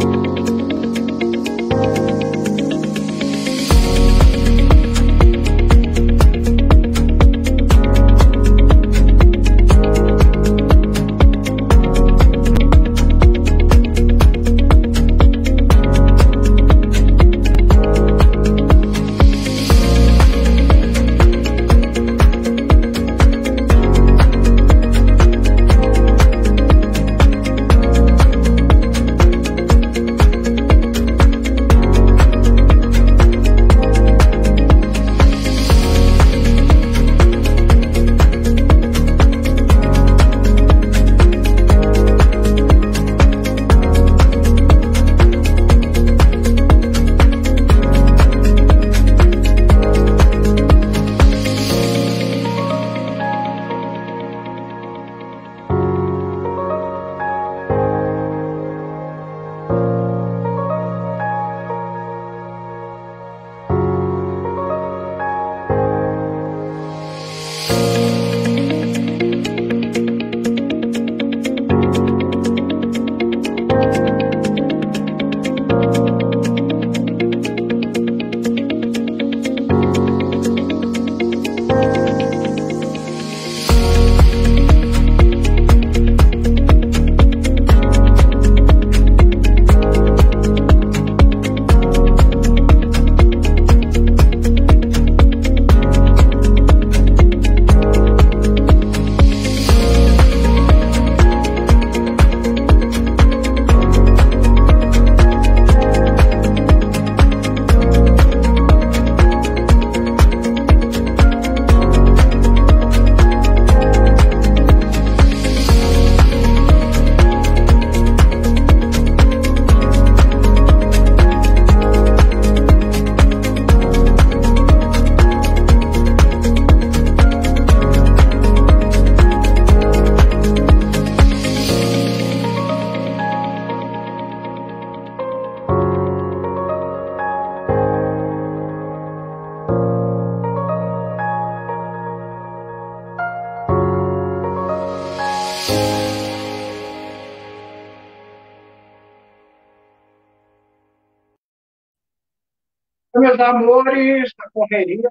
Thank you. depois da correria,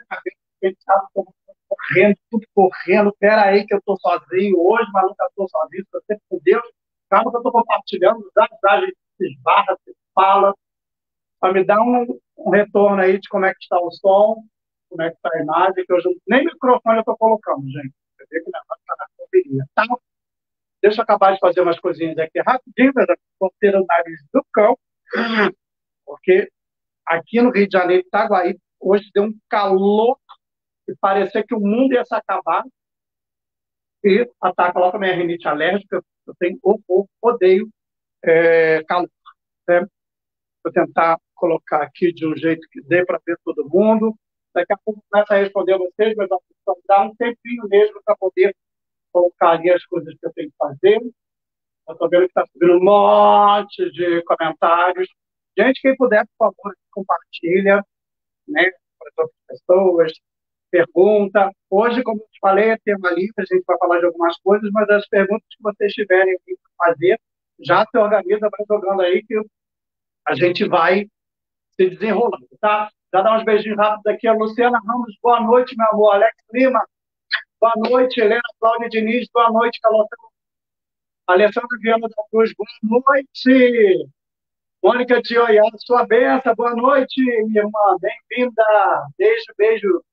correndo, tudo correndo, pera aí que eu tô sozinho, hoje, mas nunca tô sozinho, estou sempre com Deus, calma que eu tô compartilhando, Já dá, a gente se esbarra, se fala, para me dar um, um, retorno aí de como é que está o som, como é que está a imagem, que hoje nem microfone eu estou colocando, gente. Você vê que o negócio está na correria, tá? Deixa eu acabar de fazer umas coisinhas aqui rapidinho, para ter o nariz do cão, porque aqui no Rio de Janeiro, Itaguaí, Hoje deu um calor e parecia que o mundo ia se acabar. E ataca lá coloca minha rinite alérgica. Eu tenho horror, odeio é, calor. Né? Vou tentar colocar aqui de um jeito que dê para ver todo mundo. Daqui a pouco começa a responder vocês, mas vou dar um tempinho mesmo para poder colocar ali as coisas que eu tenho que fazer. Eu estou vendo que está subindo um monte de comentários. Gente, quem puder, por favor, compartilha né, para todas as pessoas, pergunta. Hoje, como eu te falei, é tema livre, a gente vai falar de algumas coisas, mas as perguntas que vocês tiverem aqui para fazer, já se organiza, vai jogando aí que a gente vai se desenrolando, tá? Já dá uns beijinhos rápidos aqui. A Luciana Ramos, boa noite, meu amor. Alex Lima, boa noite. Helena Cláudia Diniz, boa noite, Calotão. Alessandro Viana da Cruz, boa noite. Mônica Tioiá, sua benção, boa noite, minha irmã, bem-vinda. Beijo, beijo.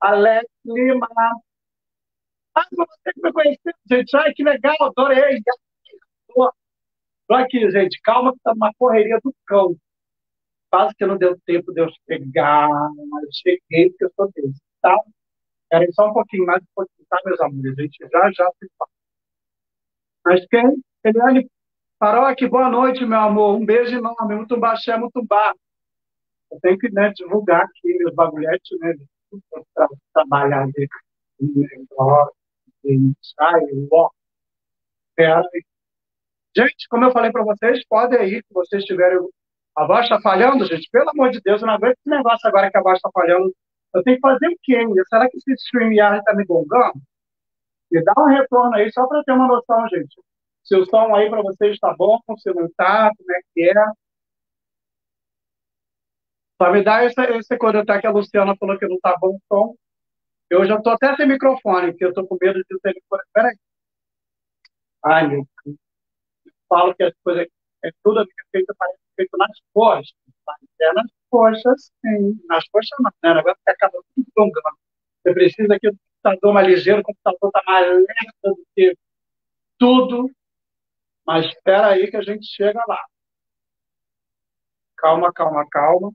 Alex Lima. Ah, você que me conheceu, gente. Ai, que legal, adorei. Só aqui, gente, calma que tá uma correria do cão. Quase que não deu tempo de eu chegar, mas eu cheguei porque eu sou Deus, tá? Era só um pouquinho mais um pouquinho, tá, meus amores? A gente já já se fala. Mas quem? Eliane aqui. boa noite, meu amor. Um beijo enorme. é muito barro. Eu tenho que né, divulgar aqui meus bagulhetes, é né? Pra trabalhar de negócio, de ensaio, ó. Gente, como eu falei para vocês, podem aí, se vocês tiverem. A voz está falhando, gente? Pelo amor de Deus, eu não aguento esse negócio agora que a voz está falhando. Eu tenho que fazer o quê Será que esse streaming está me bongando? Me dá um retorno aí, só para ter uma noção, gente. Seu som aí para vocês está bom? Se não está, como é que é? Só me dá esse, esse comentário que a Luciana falou que não está bom o som. Eu já estou até sem microfone, porque eu estou com medo de ter microfone. Peraí. Ai, meu Deus. Eu falo que as coisas. É tudo a minha feita parece é feito nas costas. é nas costas, sim. Nas costas não, né? agora negócio fica tá acabando tudo longa, Você precisa que o computador mais ligeiro, o computador está mais lento do que tudo mas espera aí que a gente chega lá. Calma, calma, calma.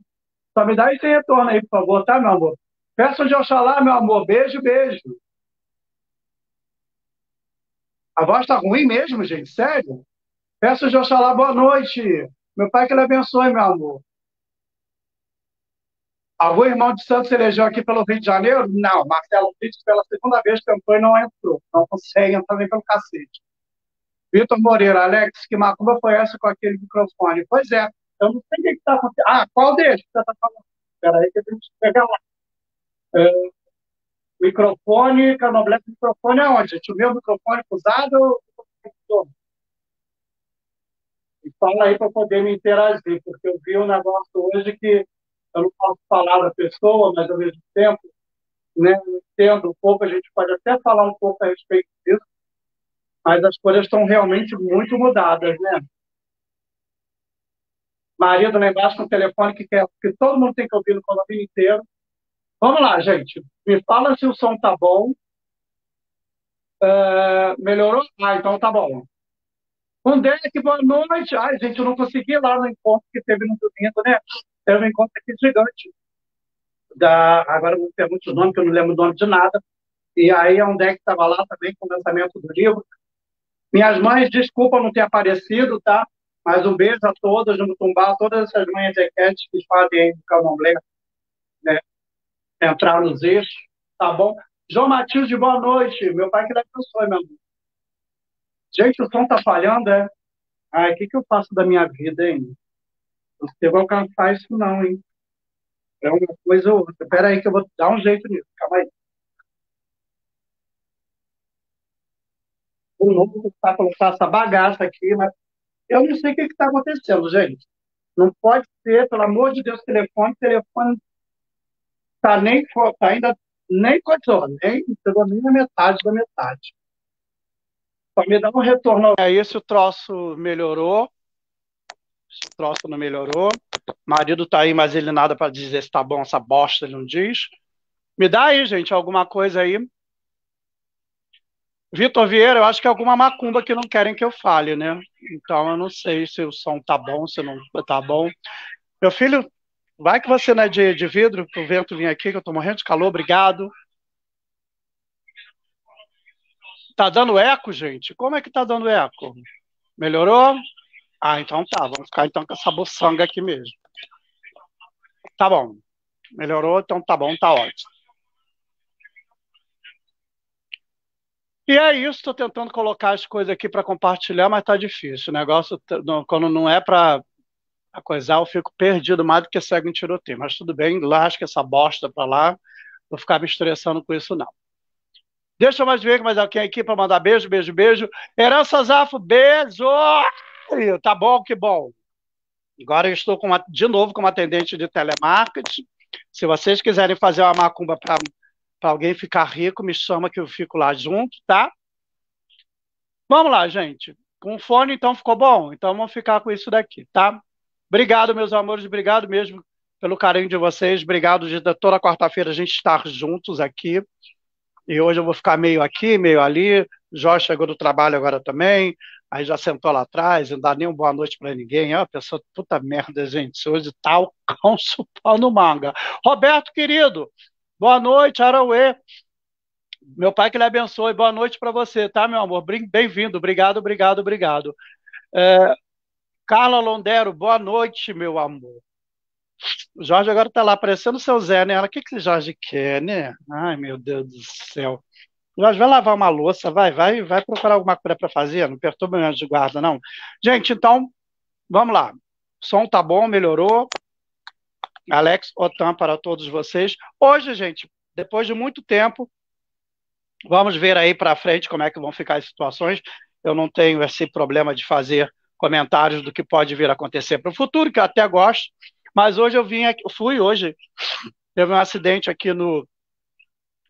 Só me dá esse retorno aí, por favor, tá, meu amor? Peço de Oxalá, meu amor. Beijo, beijo. A voz tá ruim mesmo, gente? Sério? Peço de Oxalá, boa noite. Meu pai que lhe abençoe, meu amor. Algum irmão de Santos elegeu aqui pelo Rio de Janeiro? Não, Marcelo Pitts, pela segunda vez, cantou e não entrou. Não consegue entrar nem pelo cacete. Vitor Moreira, Alex, que macumba foi essa com aquele microfone? Pois é, eu não sei o que está acontecendo. Ah, qual deles que você está falando? Espera aí que eu tenho que pegar lá. É, microfone, canoblete, microfone aonde, gente? O meu microfone é usado ou E fala aí para poder me interagir, porque eu vi um negócio hoje que eu não posso falar da pessoa, mas ao mesmo tempo, né, entendo um pouco, a gente pode até falar um pouco a respeito disso, mas as coisas estão realmente muito mudadas, né? Marido lá embaixo com o telefone que, quer, que todo mundo tem que ouvir no condomínio inteiro. Vamos lá, gente. Me fala se o som tá bom. Uh, melhorou? Ah, então tá bom. Um que boa noite. Ai, gente, eu não consegui ir lá no encontro que teve no domingo, né? Teve um encontro aqui gigante. Da... Agora eu me pergunto o nome, que eu não lembro o nome de nada. E aí a que estava lá também com o lançamento do livro. Minhas mães, desculpa não ter aparecido, tá? Mas um beijo a todas no tumbar todas essas mães requentes que fazem aí no Candomblé, né? Entrar nos eixos, tá bom? João de boa noite. Meu pai que dá abençoe, meu amor. Gente, o som tá falhando, é? Ai, o que, que eu faço da minha vida, hein? Você vai alcançar isso não, hein? É uma coisa ou outra. Pera aí que eu vou dar um jeito nisso. Calma aí. o novo está colocar essa bagaça aqui, mas né? eu não sei o que está acontecendo, gente. Não pode ser, pelo amor de Deus, telefone, telefone está nem tá ainda nem coisou, nem chegou nem a metade da metade. Para me dar um retorno. É isso, o troço melhorou. Esse troço não melhorou. Marido tá aí, mas ele nada para dizer se tá bom essa bosta, ele não diz. Me dá aí, gente, alguma coisa aí. Vitor Vieira, eu acho que é alguma macumba que não querem que eu fale, né? Então eu não sei se o som tá bom, se não tá bom. Meu filho, vai que você não é de, de vidro o vento vir aqui, que eu tô morrendo de calor, obrigado. Tá dando eco, gente? Como é que tá dando eco? Melhorou? Ah, então tá, vamos ficar então com essa boçanga aqui mesmo. Tá bom. Melhorou, então tá bom, tá ótimo. E é isso, estou tentando colocar as coisas aqui para compartilhar, mas está difícil. O negócio, tá, quando não é para coisar, eu fico perdido mais do que cego em tiroteio. Mas tudo bem, lasca essa bosta para lá, vou ficar me estressando com isso não. Deixa eu mais ver mais alguém aqui para mandar beijo, beijo, beijo. Herança Zafo, beijo! Tá bom, que bom. Agora eu estou uma, de novo como atendente de telemarketing. Se vocês quiserem fazer uma macumba para para alguém ficar rico, me chama que eu fico lá junto, tá? Vamos lá, gente. Com fone, então ficou bom? Então vamos ficar com isso daqui, tá? Obrigado, meus amores, obrigado mesmo pelo carinho de vocês. Obrigado de toda quarta-feira a gente estar juntos aqui. E hoje eu vou ficar meio aqui, meio ali. Jorge chegou do trabalho agora também. Aí já sentou lá atrás, não dá nem uma boa noite para ninguém. É pessoa, puta merda, gente. Hoje tá o cão chupando manga. Roberto, querido, Boa noite, Arauê. Meu pai que lhe abençoe. Boa noite para você, tá, meu amor? Bem-vindo. Obrigado, obrigado, obrigado. É, Carla Londero, boa noite, meu amor. O Jorge agora está lá aparecendo o seu Zé, né? o que, que o Jorge quer, né? Ai, meu Deus do céu. Jorge, vai lavar uma louça, vai, vai, vai procurar alguma coisa para fazer, não perturba meu de guarda, não. Gente, então, vamos lá. O som tá bom, melhorou. Alex Otan para todos vocês. Hoje, gente, depois de muito tempo, vamos ver aí para frente como é que vão ficar as situações. Eu não tenho esse problema de fazer comentários do que pode vir a acontecer para o futuro, que eu até gosto. Mas hoje eu vim aqui, fui hoje, teve um acidente aqui no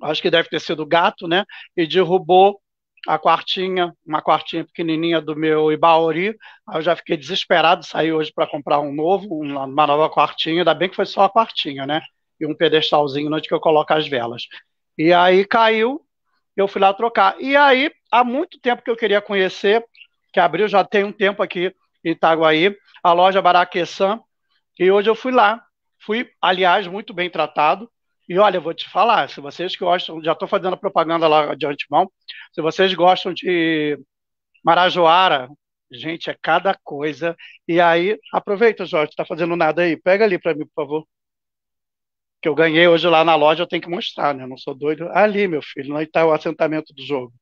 acho que deve ter sido gato, né? E derrubou a quartinha, uma quartinha pequenininha do meu Ibaori. Aí eu já fiquei desesperado, saí hoje para comprar um novo, uma nova quartinha. Ainda bem que foi só a quartinha, né? E um pedestalzinho onde que eu coloco as velas. E aí caiu, eu fui lá trocar. E aí, há muito tempo que eu queria conhecer, que abriu já tem um tempo aqui em Itaguaí, a loja Baraqueçan. E hoje eu fui lá. Fui, aliás, muito bem tratado. E olha, eu vou te falar, se vocês gostam, já estou fazendo a propaganda lá de antemão, se vocês gostam de Marajoara, gente, é cada coisa. E aí, aproveita, Jorge, está fazendo nada aí, pega ali para mim, por favor. Que eu ganhei hoje lá na loja, eu tenho que mostrar, né? Eu não sou doido. Ali, meu filho, não está o assentamento do jogo.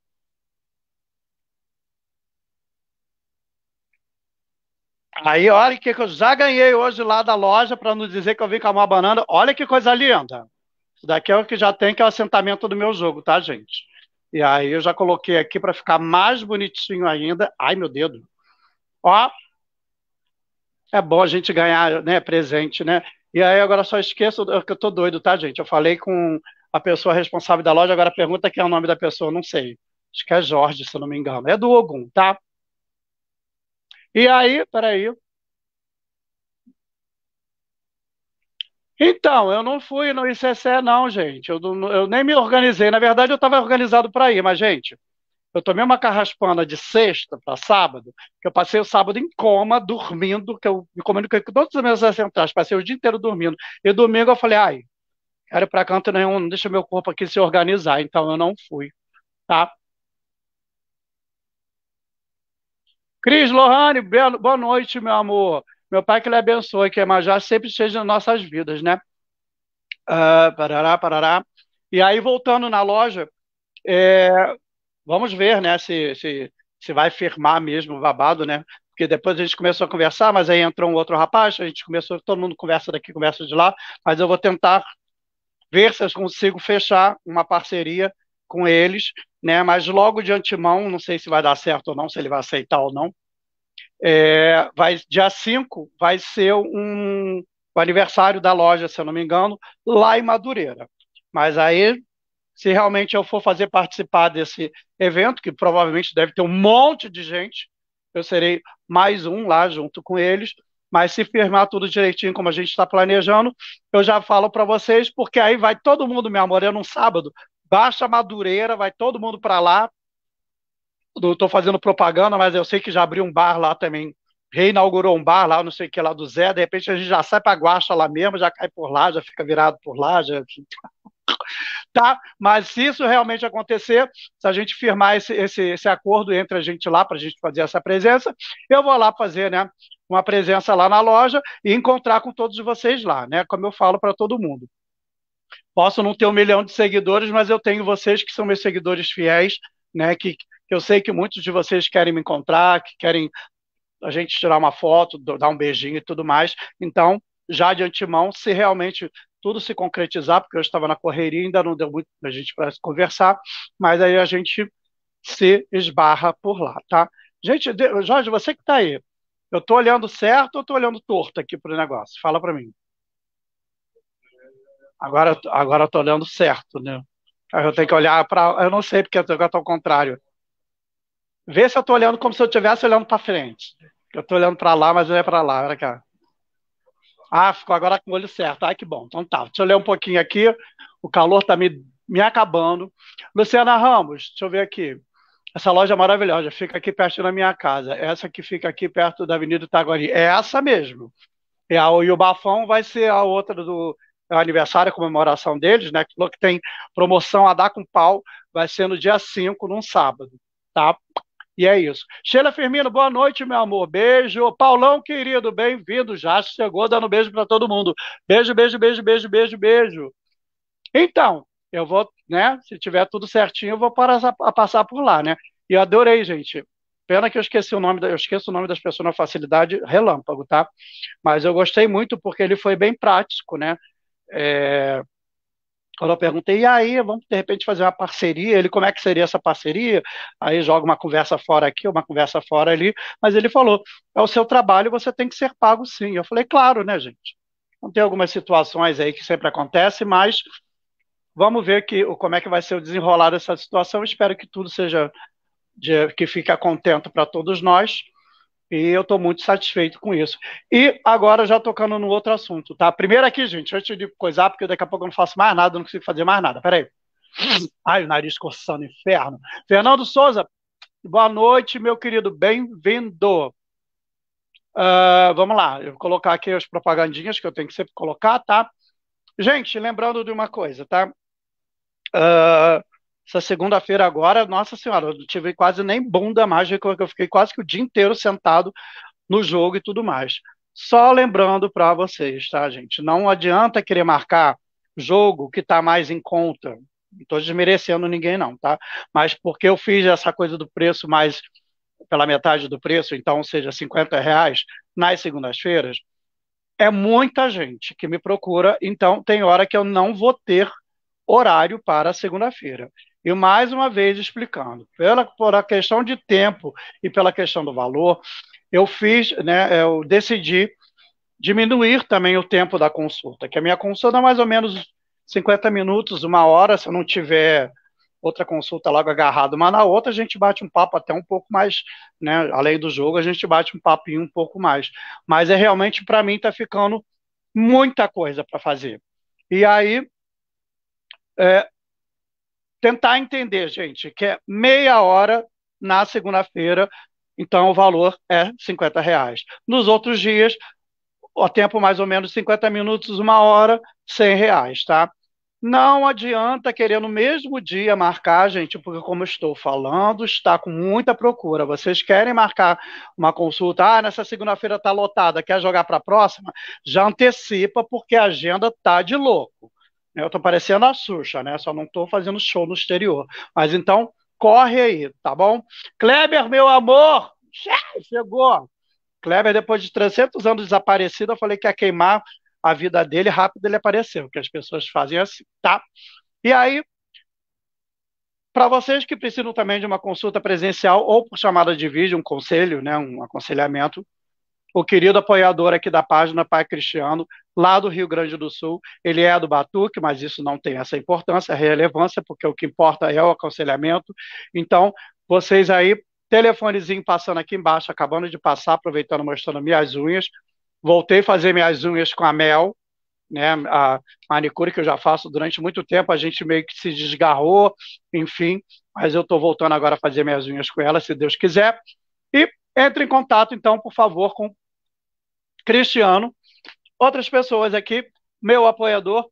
Aí, olha que eu já ganhei hoje lá da loja para não dizer que eu vim com a banana. Olha que coisa linda. Isso daqui é o que já tem, que é o assentamento do meu jogo, tá, gente? E aí eu já coloquei aqui para ficar mais bonitinho ainda. Ai, meu dedo. Ó, é bom a gente ganhar né, presente, né? E aí agora só esqueço que eu tô doido, tá, gente? Eu falei com a pessoa responsável da loja, agora pergunta quem é o nome da pessoa, não sei. Acho que é Jorge, se eu não me engano. É do Ogum, tá? E aí, peraí, Então, eu não fui no ICC, não, gente. Eu, eu nem me organizei. Na verdade, eu estava organizado para ir, mas, gente, eu tomei uma carraspana de sexta para sábado, que eu passei o sábado em coma, dormindo, que eu me comuniquei com todos os meus centrais, passei o dia inteiro dormindo. E domingo eu falei, ai, quero ir para canto nenhum, não deixa meu corpo aqui se organizar. Então, eu não fui, tá? Cris Lohane, boa noite, meu amor. Meu Pai que lhe abençoe, que Majá sempre esteja nas nossas vidas, né? Uh, parará, parará. E aí, voltando na loja, é, vamos ver, né, se, se, se vai firmar mesmo o babado, né? Porque depois a gente começou a conversar, mas aí entrou um outro rapaz, a gente começou, todo mundo conversa daqui, conversa de lá, mas eu vou tentar ver se eu consigo fechar uma parceria com eles, né? Mas logo de antemão, não sei se vai dar certo ou não, se ele vai aceitar ou não, é, vai, dia 5 vai ser um, o aniversário da loja, se eu não me engano, lá em Madureira. Mas aí, se realmente eu for fazer participar desse evento, que provavelmente deve ter um monte de gente, eu serei mais um lá junto com eles. Mas se firmar tudo direitinho, como a gente está planejando, eu já falo para vocês, porque aí vai todo mundo, meu amor, é num sábado, baixa Madureira, vai todo mundo para lá, não tô fazendo propaganda, mas eu sei que já abriu um bar lá também. Reinaugurou um bar lá, não sei o que lá do Zé, de repente a gente já sai para Guaxa lá mesmo, já cai por lá, já fica virado por lá, já tá? Mas se isso realmente acontecer, se a gente firmar esse, esse, esse acordo entre a gente lá para a gente fazer essa presença, eu vou lá fazer, né? Uma presença lá na loja e encontrar com todos vocês lá, né? Como eu falo para todo mundo. Posso não ter um milhão de seguidores, mas eu tenho vocês que são meus seguidores fiéis né? Que, que eu sei que muitos de vocês querem me encontrar, que querem a gente tirar uma foto, dar um beijinho e tudo mais. Então, já de antemão, se realmente tudo se concretizar, porque eu estava na correria, ainda não deu muito a gente para conversar, mas aí a gente se esbarra por lá, tá? Gente, Jorge, você que está aí, eu estou olhando certo ou estou olhando torto aqui para o negócio? Fala para mim. Agora, agora eu estou olhando certo, né? Eu tenho que olhar para. Eu não sei, porque agora estou ao contrário. Vê se eu estou olhando como se eu estivesse olhando para frente. Eu estou olhando para lá, mas não é para lá, olha cá. Ah, ficou agora com o olho certo. Ah, que bom. Então tá. Deixa eu ler um pouquinho aqui. O calor está me, me acabando. Luciana Ramos, deixa eu ver aqui. Essa loja é maravilhosa, fica aqui perto da minha casa. Essa que fica aqui perto da Avenida Itaguari. É essa mesmo. E é a, e o Bafão vai ser a outra do é o aniversário, a comemoração deles, né? Que falou que tem promoção a dar com pau, vai ser no dia 5, num sábado, tá? E é isso. Sheila Firmino, boa noite, meu amor. Beijo. Paulão, querido, bem-vindo. Já chegou dando beijo para todo mundo. Beijo, beijo, beijo, beijo, beijo, beijo. Então, eu vou, né? Se tiver tudo certinho, eu vou passar, passar por lá, né? E adorei, gente. Pena que eu esqueci o nome, da, eu esqueço o nome das pessoas na facilidade relâmpago, tá? Mas eu gostei muito porque ele foi bem prático, né? É, quando eu perguntei, e aí, vamos de repente fazer uma parceria, ele, como é que seria essa parceria? Aí joga uma conversa fora aqui, uma conversa fora ali, mas ele falou, é o seu trabalho, você tem que ser pago sim. Eu falei, claro, né, gente? Não tem algumas situações aí que sempre acontece, mas vamos ver que, como é que vai ser o desenrolar dessa situação. espero que tudo seja, de, que fique contento para todos nós. E eu estou muito satisfeito com isso. E agora já tocando no outro assunto, tá? Primeiro aqui, gente, antes de coisar, porque daqui a pouco eu não faço mais nada, eu não consigo fazer mais nada. Peraí. Ai, o nariz coçando, inferno. Fernando Souza, boa noite, meu querido, bem-vindo. Uh, vamos lá, eu vou colocar aqui as propagandinhas que eu tenho que sempre colocar, tá? Gente, lembrando de uma coisa, tá? Uh, essa segunda-feira agora, nossa senhora, eu não tive quase nem bunda mais, eu fiquei quase que o dia inteiro sentado no jogo e tudo mais. Só lembrando para vocês, tá, gente? Não adianta querer marcar jogo que está mais em conta. Não estou desmerecendo ninguém, não, tá? Mas porque eu fiz essa coisa do preço mais pela metade do preço, então seja 50 reais nas segundas-feiras, é muita gente que me procura, então tem hora que eu não vou ter horário para segunda-feira. E mais uma vez explicando, pela, por a questão de tempo e pela questão do valor, eu fiz, né, eu decidi diminuir também o tempo da consulta, que a minha consulta é mais ou menos 50 minutos, uma hora, se eu não tiver outra consulta logo agarrada uma na outra, a gente bate um papo até um pouco mais, né, além do jogo, a gente bate um papinho um pouco mais. Mas é realmente, para mim, está ficando muita coisa para fazer. E aí, é, tentar entender, gente, que é meia hora na segunda-feira, então o valor é 50 reais. Nos outros dias, o tempo mais ou menos 50 minutos, uma hora, 100 reais, tá? Não adianta querer no mesmo dia marcar, gente, porque como estou falando, está com muita procura. Vocês querem marcar uma consulta, ah, nessa segunda-feira está lotada, quer jogar para a próxima? Já antecipa, porque a agenda tá de louco. Né? Eu tô parecendo a Xuxa, né? Só não tô fazendo show no exterior. Mas então, corre aí, tá bom? Kleber, meu amor! Chegou! Kleber, depois de 300 anos desaparecido, eu falei que ia queimar a vida dele, rápido ele apareceu, que as pessoas fazem assim, tá? E aí, para vocês que precisam também de uma consulta presencial ou por chamada de vídeo, um conselho, né, um aconselhamento, o querido apoiador aqui da página, Pai Cristiano, lá do Rio Grande do Sul. Ele é do Batuque, mas isso não tem essa importância, relevância, porque o que importa é o aconselhamento. Então, vocês aí, telefonezinho passando aqui embaixo, acabando de passar, aproveitando, mostrando minhas unhas. Voltei a fazer minhas unhas com a Mel, né, a manicure que eu já faço durante muito tempo, a gente meio que se desgarrou, enfim, mas eu estou voltando agora a fazer minhas unhas com ela, se Deus quiser. E entre em contato, então, por favor, com Cristiano, Outras pessoas aqui, meu apoiador,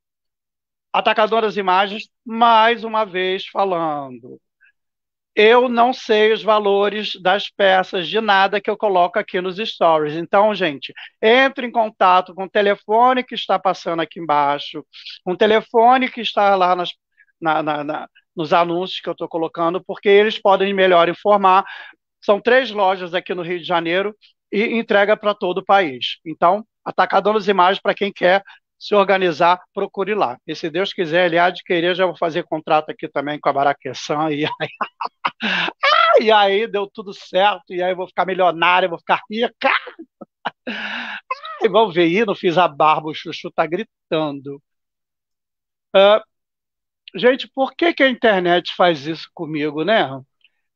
atacador das imagens, mais uma vez falando. Eu não sei os valores das peças de nada que eu coloco aqui nos stories. Então, gente, entre em contato com o telefone que está passando aqui embaixo, um telefone que está lá nas, na, na, na, nos anúncios que eu estou colocando, porque eles podem melhor informar. São três lojas aqui no Rio de Janeiro, e entrega para todo o país. Então, Atacadoras tá Imagens, para quem quer se organizar, procure lá. E se Deus quiser, ele há de querer, já vou fazer contrato aqui também com a Baraqueção. E aí, e aí deu tudo certo, e aí eu vou ficar milionária, vou ficar rica. E ver aí, não fiz a barba, o Chuchu está gritando. Uh, gente, por que, que a internet faz isso comigo, né?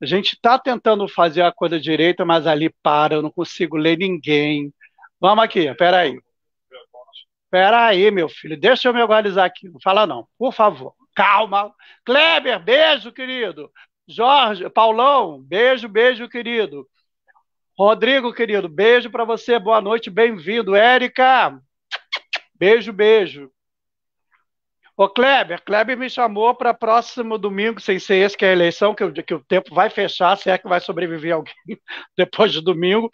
A gente está tentando fazer a coisa direita, mas ali para, eu não consigo ler ninguém. Vamos aqui, peraí. Peraí, meu filho, deixa eu me organizar aqui. Não fala não, por favor. Calma. Kleber, beijo, querido. Jorge, Paulão, beijo, beijo, querido. Rodrigo, querido, beijo para você, boa noite, bem-vindo. Érica, beijo, beijo. Ô Kleber, Kleber me chamou para próximo domingo, sem ser esse que é a eleição, que, que, o tempo vai fechar, se é que vai sobreviver alguém depois de domingo.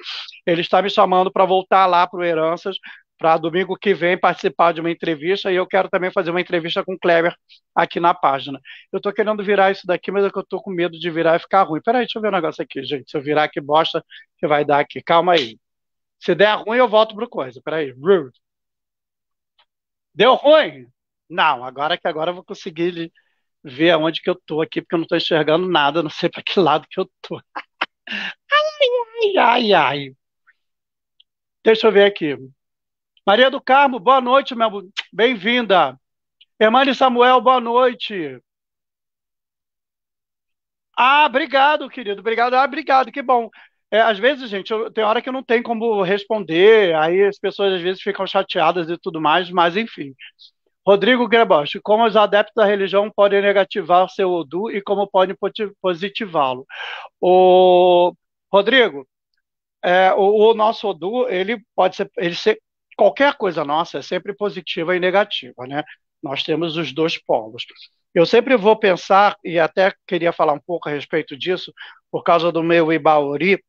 Ele está me chamando para voltar lá para o Heranças, para domingo que vem participar de uma entrevista, e eu quero também fazer uma entrevista com o Kleber aqui na página. Eu estou querendo virar isso daqui, mas é que eu estou com medo de virar e ficar ruim. Peraí, deixa eu ver um negócio aqui, gente. Se eu virar que bosta que vai dar aqui. Calma aí. Se der ruim, eu volto para coisa. Peraí. Deu ruim? não, agora que agora eu vou conseguir ver aonde que eu tô aqui, porque eu não tô enxergando nada, não sei para que lado que eu tô. ai, ai, ai, ai. Deixa eu ver aqui. Maria do Carmo, boa noite, meu. Bem-vinda. Irmã Samuel, boa noite. Ah, obrigado, querido. Obrigado. Ah, obrigado, que bom. É, às vezes, gente, eu, tem hora que eu não tenho como responder, aí as pessoas às vezes ficam chateadas e tudo mais, mas enfim. Rodrigo Grebosch, como os adeptos da religião podem negativar seu Odu e como podem positivá-lo? O Rodrigo, é, o, o, nosso Odu, ele pode ser, ele ser, qualquer coisa nossa é sempre positiva e negativa, né? Nós temos os dois polos. Eu sempre vou pensar, e até queria falar um pouco a respeito disso, por causa do meu Ibaori,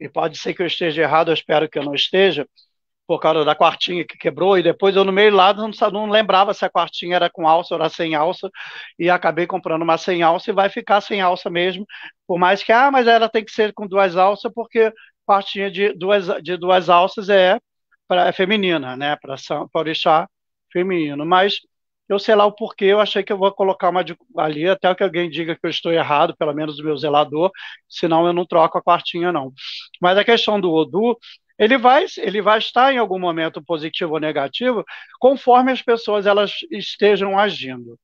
e pode ser que eu esteja errado, eu espero que eu não esteja, por causa da quartinha que quebrou, e depois eu no meio lado não, não lembrava se a quartinha era com alça ou era sem alça, e acabei comprando uma sem alça e vai ficar sem alça mesmo, por mais que, ah, mas ela tem que ser com duas alças, porque quartinha de duas, de duas alças é, pra, é feminina, né, para o orixá feminino, mas eu sei lá o porquê, eu achei que eu vou colocar uma de, ali, até que alguém diga que eu estou errado, pelo menos o meu zelador, senão eu não troco a quartinha, não. Mas a questão do Odu, ele vai, ele vai estar em algum momento positivo ou negativo, conforme as pessoas elas estejam agindo.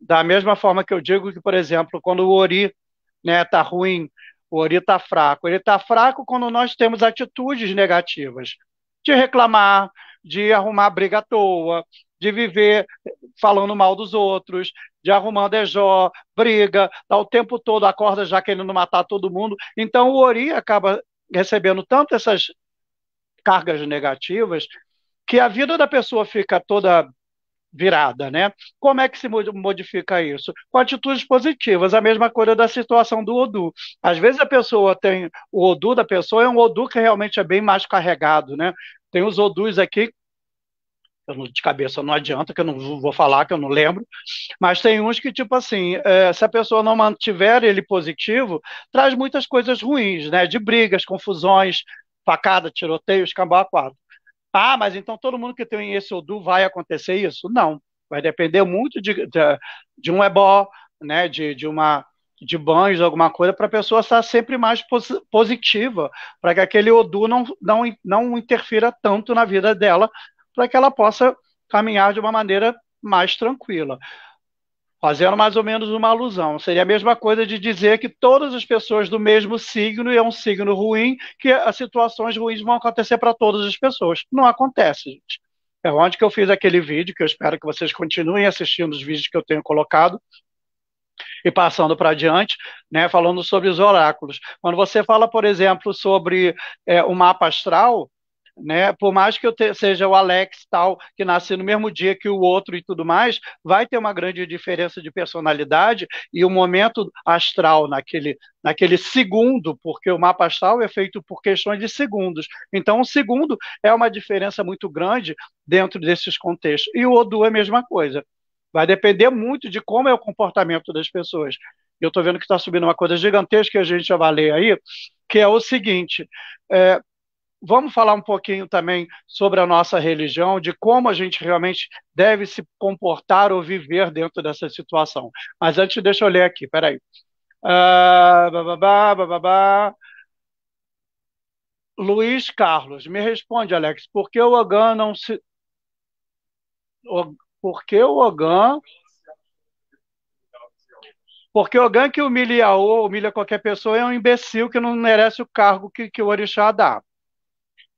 Da mesma forma que eu digo que, por exemplo, quando o Ori está né, tá ruim, o Ori está fraco. Ele está fraco quando nós temos atitudes negativas, de reclamar, de arrumar briga à toa, de viver falando mal dos outros, de arrumar dejó, briga, tá o tempo todo acorda já querendo matar todo mundo. Então o Ori acaba recebendo tanto essas cargas negativas, que a vida da pessoa fica toda virada, né? Como é que se modifica isso? Com atitudes positivas, a mesma coisa da situação do Odu. Às vezes a pessoa tem o Odu da pessoa é um Odu que realmente é bem mais carregado, né? Tem os Odus aqui de cabeça não adianta, que eu não vou falar, que eu não lembro, mas tem uns que, tipo assim, é, se a pessoa não mantiver ele positivo, traz muitas coisas ruins, né? De brigas, confusões, facada, tiroteio, escambau quadro. Ah, mas então todo mundo que tem esse Odu vai acontecer isso? Não. Vai depender muito de, de, de um ebó, né, de, de uma de banhos, alguma coisa, para a pessoa estar sempre mais positiva, para que aquele Odu não, não, não interfira tanto na vida dela, para que ela possa caminhar de uma maneira mais tranquila fazendo mais ou menos uma alusão. Seria a mesma coisa de dizer que todas as pessoas do mesmo signo e é um signo ruim, que as situações ruins vão acontecer para todas as pessoas. Não acontece, gente. É onde que eu fiz aquele vídeo, que eu espero que vocês continuem assistindo os vídeos que eu tenho colocado, e passando para diante, né, falando sobre os oráculos. Quando você fala, por exemplo, sobre é, o mapa astral, né? Por mais que eu te, seja o Alex tal, que nasce no mesmo dia que o outro e tudo mais, vai ter uma grande diferença de personalidade e o momento astral naquele, naquele segundo, porque o mapa astral é feito por questões de segundos. Então, um segundo é uma diferença muito grande dentro desses contextos. E o Odu é a mesma coisa. Vai depender muito de como é o comportamento das pessoas. Eu estou vendo que está subindo uma coisa gigantesca que a gente já vai ler aí, que é o seguinte: é, Vamos falar um pouquinho também sobre a nossa religião, de como a gente realmente deve se comportar ou viver dentro dessa situação. Mas antes, deixa eu ler aqui, peraí. Uh, ah, bababá, bababá. Luiz Carlos, me responde, Alex, por que o Ogan não se. O... Por que o Ogan porque o Ogan que humilha humilha qualquer pessoa é um imbecil que não merece o cargo que, que o Orixá dá.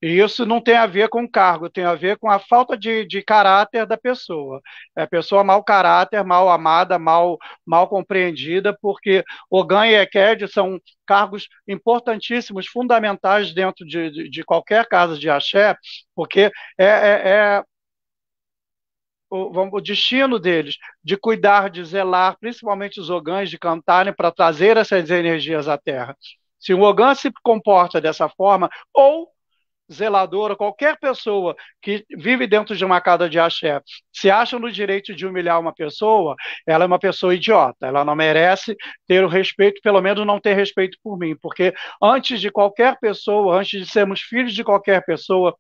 E isso não tem a ver com o cargo, tem a ver com a falta de, de caráter da pessoa. É a pessoa mau caráter, mal amada, mal, mal compreendida, porque Ogan e Eked são cargos importantíssimos, fundamentais dentro de, de, de qualquer casa de axé, porque é, é, é o, destino deles de cuidar, de zelar, principalmente os ogãs, de cantarem para trazer essas energias à Terra. Se o ogã se comporta dessa forma, ou zeladora, qualquer pessoa que vive dentro de uma casa de axé, se acha no direito de humilhar uma pessoa, ela é uma pessoa idiota, ela não merece ter o respeito, pelo menos não ter respeito por mim, porque antes de qualquer pessoa, antes de sermos filhos de qualquer pessoa,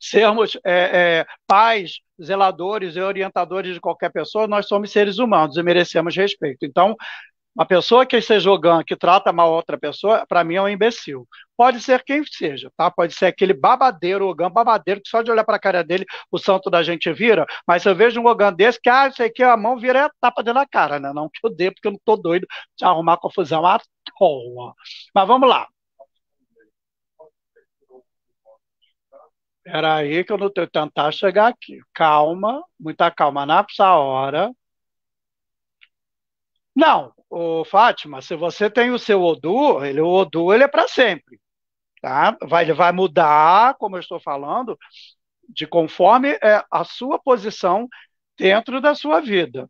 sermos é, é, pais, zeladores e orientadores de qualquer pessoa, nós somos seres humanos e merecemos respeito. Então, uma pessoa que esteja jogando, que trata mal outra pessoa, para mim é um imbecil. Pode ser quem seja, tá? Pode ser aquele babadeiro, Ogan babadeiro, que só de olhar para a cara dele, o santo da gente vira. Mas eu vejo um Ogan desse que, ah, sei que a mão vira a tapa dentro da cara, né? Não que eu dê, porque eu não estou doido de arrumar confusão à toa. Mas vamos lá. Era aí que eu não tenho tentar chegar aqui. Calma, muita calma nessa hora. Não, o Fátima, se você tem o seu Odu, ele, o Odu ele é para sempre. Tá? Vai, ele vai mudar, como eu estou falando, de conforme é, a sua posição dentro da sua vida.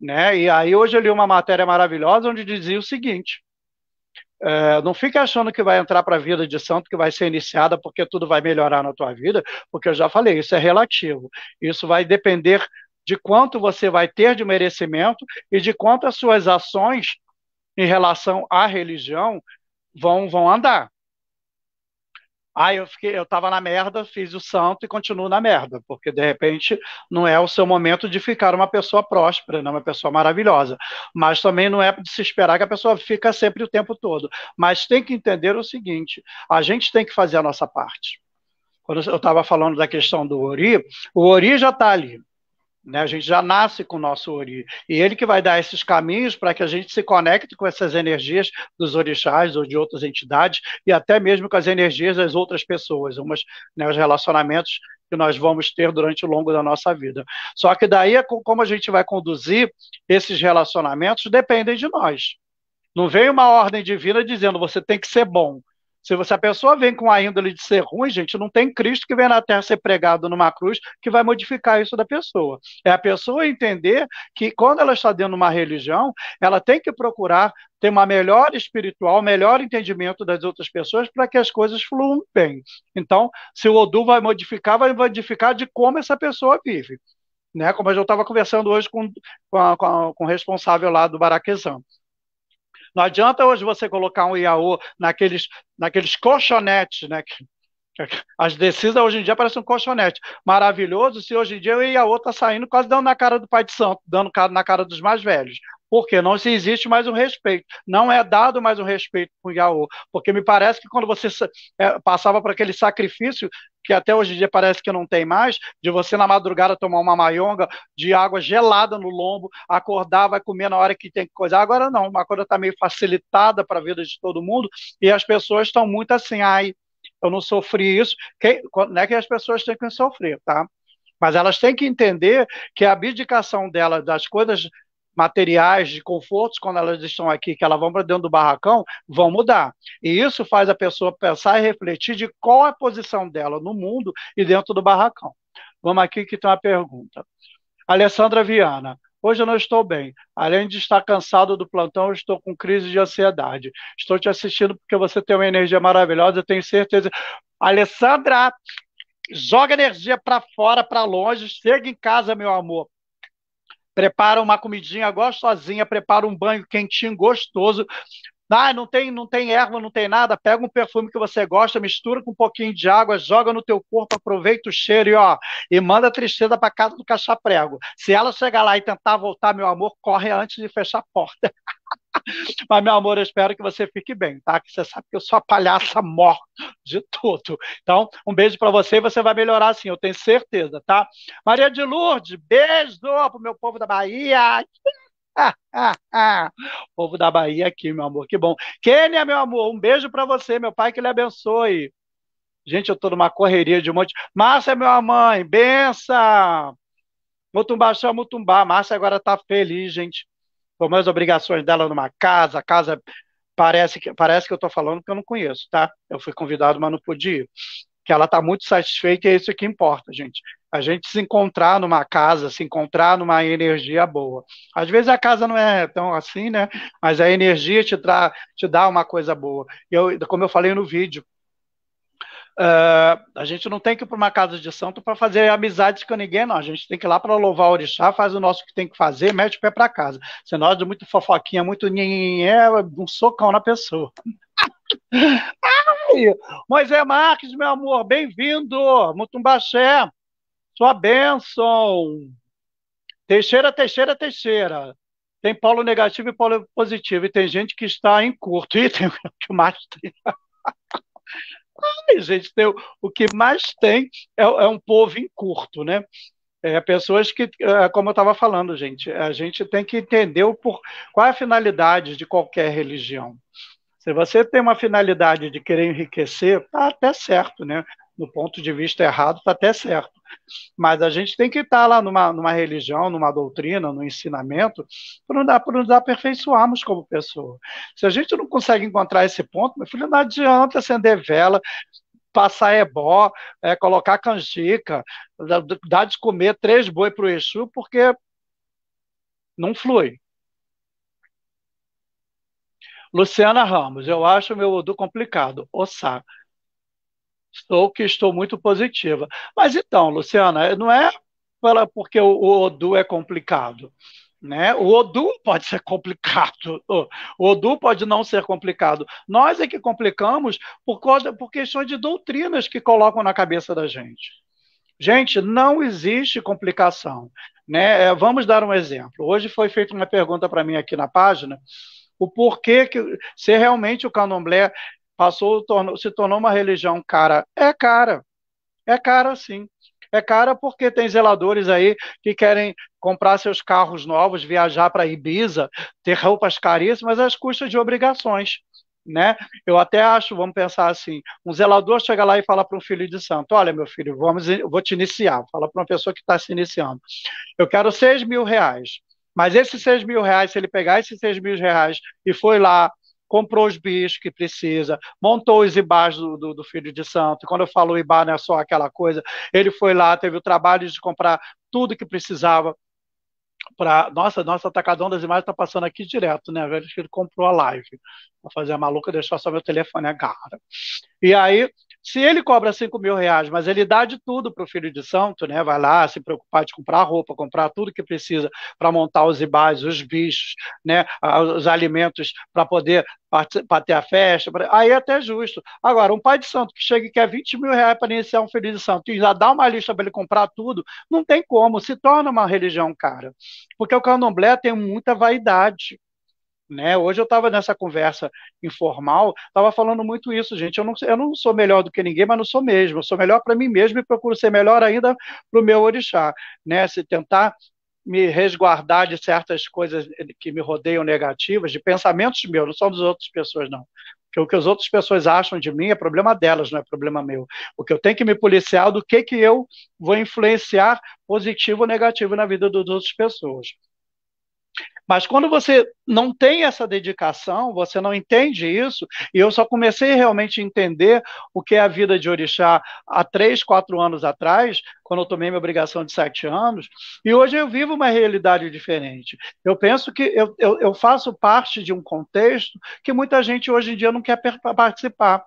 Né? E aí hoje eu li uma matéria maravilhosa onde dizia o seguinte, é, não fique achando que vai entrar para a vida de santo, que vai ser iniciada porque tudo vai melhorar na tua vida, porque eu já falei, isso é relativo. Isso vai depender de quanto você vai ter de merecimento e de quanto as suas ações em relação à religião vão, vão andar. Aí eu fiquei, eu na merda, fiz o santo e continuo na merda, porque de repente não é o seu momento de ficar uma pessoa próspera, não é uma pessoa maravilhosa, mas também não é de se esperar que a pessoa fica sempre o tempo todo. Mas tem que entender o seguinte, a gente tem que fazer a nossa parte. Quando eu estava falando da questão do Ori, o Ori já está ali. Né? A gente já nasce com o nosso Ori. E ele que vai dar esses caminhos para que a gente se conecte com essas energias dos orixás ou de outras entidades e até mesmo com as energias das outras pessoas, umas, né, os relacionamentos que nós vamos ter durante o longo da nossa vida. Só que daí, é como a gente vai conduzir esses relacionamentos, dependem de nós. Não veio uma ordem divina dizendo você tem que ser bom. Se, você, a pessoa vem com a índole de ser ruim, gente, não tem Cristo que vem na terra ser pregado numa cruz que vai modificar isso da pessoa. É a pessoa entender que quando ela está dentro de uma religião, ela tem que procurar ter uma melhor espiritual, melhor entendimento das outras pessoas para que as coisas fluam bem. Então, se o Odu vai modificar, vai modificar de como essa pessoa vive. Né? Como eu estava conversando hoje com, com, a, com, a, com o responsável lá do Baraquezão. Não adianta hoje você colocar um iao naqueles, naqueles colchonetes, né? As descidas hoje em dia parecem um colchonete. Maravilhoso se hoje em dia eu e a outra saindo quase dando na cara do pai de santo, dando na cara dos mais velhos. Porque não se existe mais um respeito. Não é dado mais um respeito com o Yaô. Porque me parece que quando você é, passava por aquele sacrifício, que até hoje em dia parece que não tem mais, de você na madrugada tomar uma maionga de água gelada no lombo, acordar, vai comer na hora que tem que coisar. Agora não, uma coisa está meio facilitada para a vida de todo mundo e as pessoas estão muito assim, ai, eu não sofri isso. Quem, não é que as pessoas têm que sofrer, tá? Mas elas têm que entender que a abdicação dela das coisas materiais, de confortos, quando elas estão aqui, que elas vão para dentro do barracão, vão mudar. E isso faz a pessoa pensar e refletir de qual é a posição dela no mundo e dentro do barracão. Vamos aqui que tem uma pergunta. Alessandra Viana, Hoje eu não estou bem. Além de estar cansado do plantão, estou com crise de ansiedade. Estou te assistindo porque você tem uma energia maravilhosa, eu tenho certeza. Alessandra, joga energia para fora, para longe, chega em casa, meu amor. Prepara uma comidinha gostosinha, prepara um banho quentinho, gostoso. Ah, não tem, não tem erva, não tem nada. Pega um perfume que você gosta, mistura com um pouquinho de água, joga no teu corpo, aproveita o cheiro e ó, e manda a tristeza para casa do cachaprego. Se ela chegar lá e tentar voltar, meu amor, corre antes de fechar a porta. Mas, meu amor, eu espero que você fique bem, tá? Que você sabe que eu sou a palhaça mor de tudo. Então, um beijo para você e você vai melhorar sim, eu tenho certeza, tá? Maria de Lourdes, beijo pro meu povo da Bahia. Povo da Bahia aqui, meu amor, que bom. Kênia, meu amor, um beijo para você, meu pai que lhe abençoe. Gente, eu tô numa correria de um monte. Márcia, minha mãe, benção! Mutumbá chama Mutumbá. Márcia agora tá feliz, gente. Tomou as obrigações dela numa casa, casa parece que, parece que eu tô falando que eu não conheço, tá? Eu fui convidado, mas não pude ir. Que ela tá muito satisfeita e é isso que importa, gente. A gente se encontrar numa casa, se encontrar numa energia boa. Às vezes a casa não é tão assim, né? Mas a energia te, tra te dá uma coisa boa. Eu, como eu falei no vídeo, Uh, a gente não tem que ir para uma casa de santo para fazer amizades com ninguém, não. A gente tem que ir lá para louvar o orixá, faz o nosso que tem que fazer, mete o pé para casa. Se nós de muito fofoquinha, muito é um socão na pessoa. Ai, Moisés Marques, meu amor, bem-vindo, Mutumbaxé. Sua bênção. Teixeira, Teixeira, Teixeira. Tem polo negativo e polo positivo. E tem gente que está em curto. E tem o que mais tem. Ai, gente, tem, o que mais tem é, é um povo em curto, né? É, pessoas que, é, como eu estava falando, gente, a gente tem que entender o por, qual é a finalidade de qualquer religião. Se você tem uma finalidade de querer enriquecer, está até certo, né? no ponto de vista errado está até certo. Mas a gente tem que estar tá lá numa, numa religião, numa doutrina, num ensinamento, para nos, nos aperfeiçoarmos como pessoa. Se a gente não consegue encontrar esse ponto, meu filho, não adianta acender vela, passar ebó, é, colocar canjica, dar de comer três boi para o Exu, porque não flui. Luciana Ramos, eu acho meu Odu complicado. Ossá. Sou que estou muito positiva. Mas então, Luciana, não é porque o, Odu é complicado. Né? O Odu pode ser complicado, o Odu pode não ser complicado. Nós é que complicamos por, causa, por questões de doutrinas que colocam na cabeça da gente. Gente, não existe complicação. Né? É, vamos dar um exemplo. Hoje foi feita uma pergunta para mim aqui na página, o porquê que se realmente o candomblé Passou, tornou, se tornou uma religião cara. É cara. É cara, sim. É cara porque tem zeladores aí que querem comprar seus carros novos, viajar para Ibiza, ter roupas caríssimas às custas de obrigações. Né? Eu até acho, vamos pensar assim, um zelador chega lá e fala para um filho de santo, olha meu filho, vamos, vou te iniciar, fala para uma pessoa que está se iniciando, eu quero seis mil reais, mas esses seis mil reais, se ele pegar esses seis mil reais e foi lá comprou os bichos que precisa, montou os ibás do, do, do, Filho de Santo. Quando eu falo ibá não é só aquela coisa. Ele foi lá, teve o trabalho de comprar tudo que precisava. Pra... Nossa, nossa, atacadão tá das imagens está passando aqui direto, né? Acho que ele comprou a live. Vou fazer a maluca eu só meu telefone, é E aí, se ele cobra 5 mil reais, mas ele dá de tudo para o filho de santo, né? Vai lá se preocupar de comprar roupa, comprar tudo que precisa para montar os ibás, os bichos, né? Os alimentos para poder bater a festa. Aí é até justo. Agora, um pai de santo que chega e quer 20 mil reais para iniciar um filho de santo e já dá uma lista para ele comprar tudo, não tem como. Se torna uma religião cara. Porque o candomblé tem muita vaidade. Né? Hoje eu estava nessa conversa informal, estava falando muito isso, gente. Eu não, eu não sou melhor do que ninguém, mas não sou mesmo. Eu sou melhor para mim mesmo e procuro ser melhor ainda para o meu orixá. Né? Se tentar me resguardar de certas coisas que me rodeiam negativas, de pensamentos meus, não são das outras pessoas, não. Porque o que as outras pessoas acham de mim é problema delas, não é problema meu. O que eu tenho que me policiar do que, que eu vou influenciar positivo ou negativo na vida das outras pessoas. Mas quando você não tem essa dedicação, você não entende isso, e eu só comecei realmente a entender o que é a vida de orixá há três, quatro anos atrás, quando eu tomei minha obrigação de sete anos, e hoje eu vivo uma realidade diferente. Eu penso que eu, eu, eu faço parte de um contexto que muita gente hoje em dia não quer participar.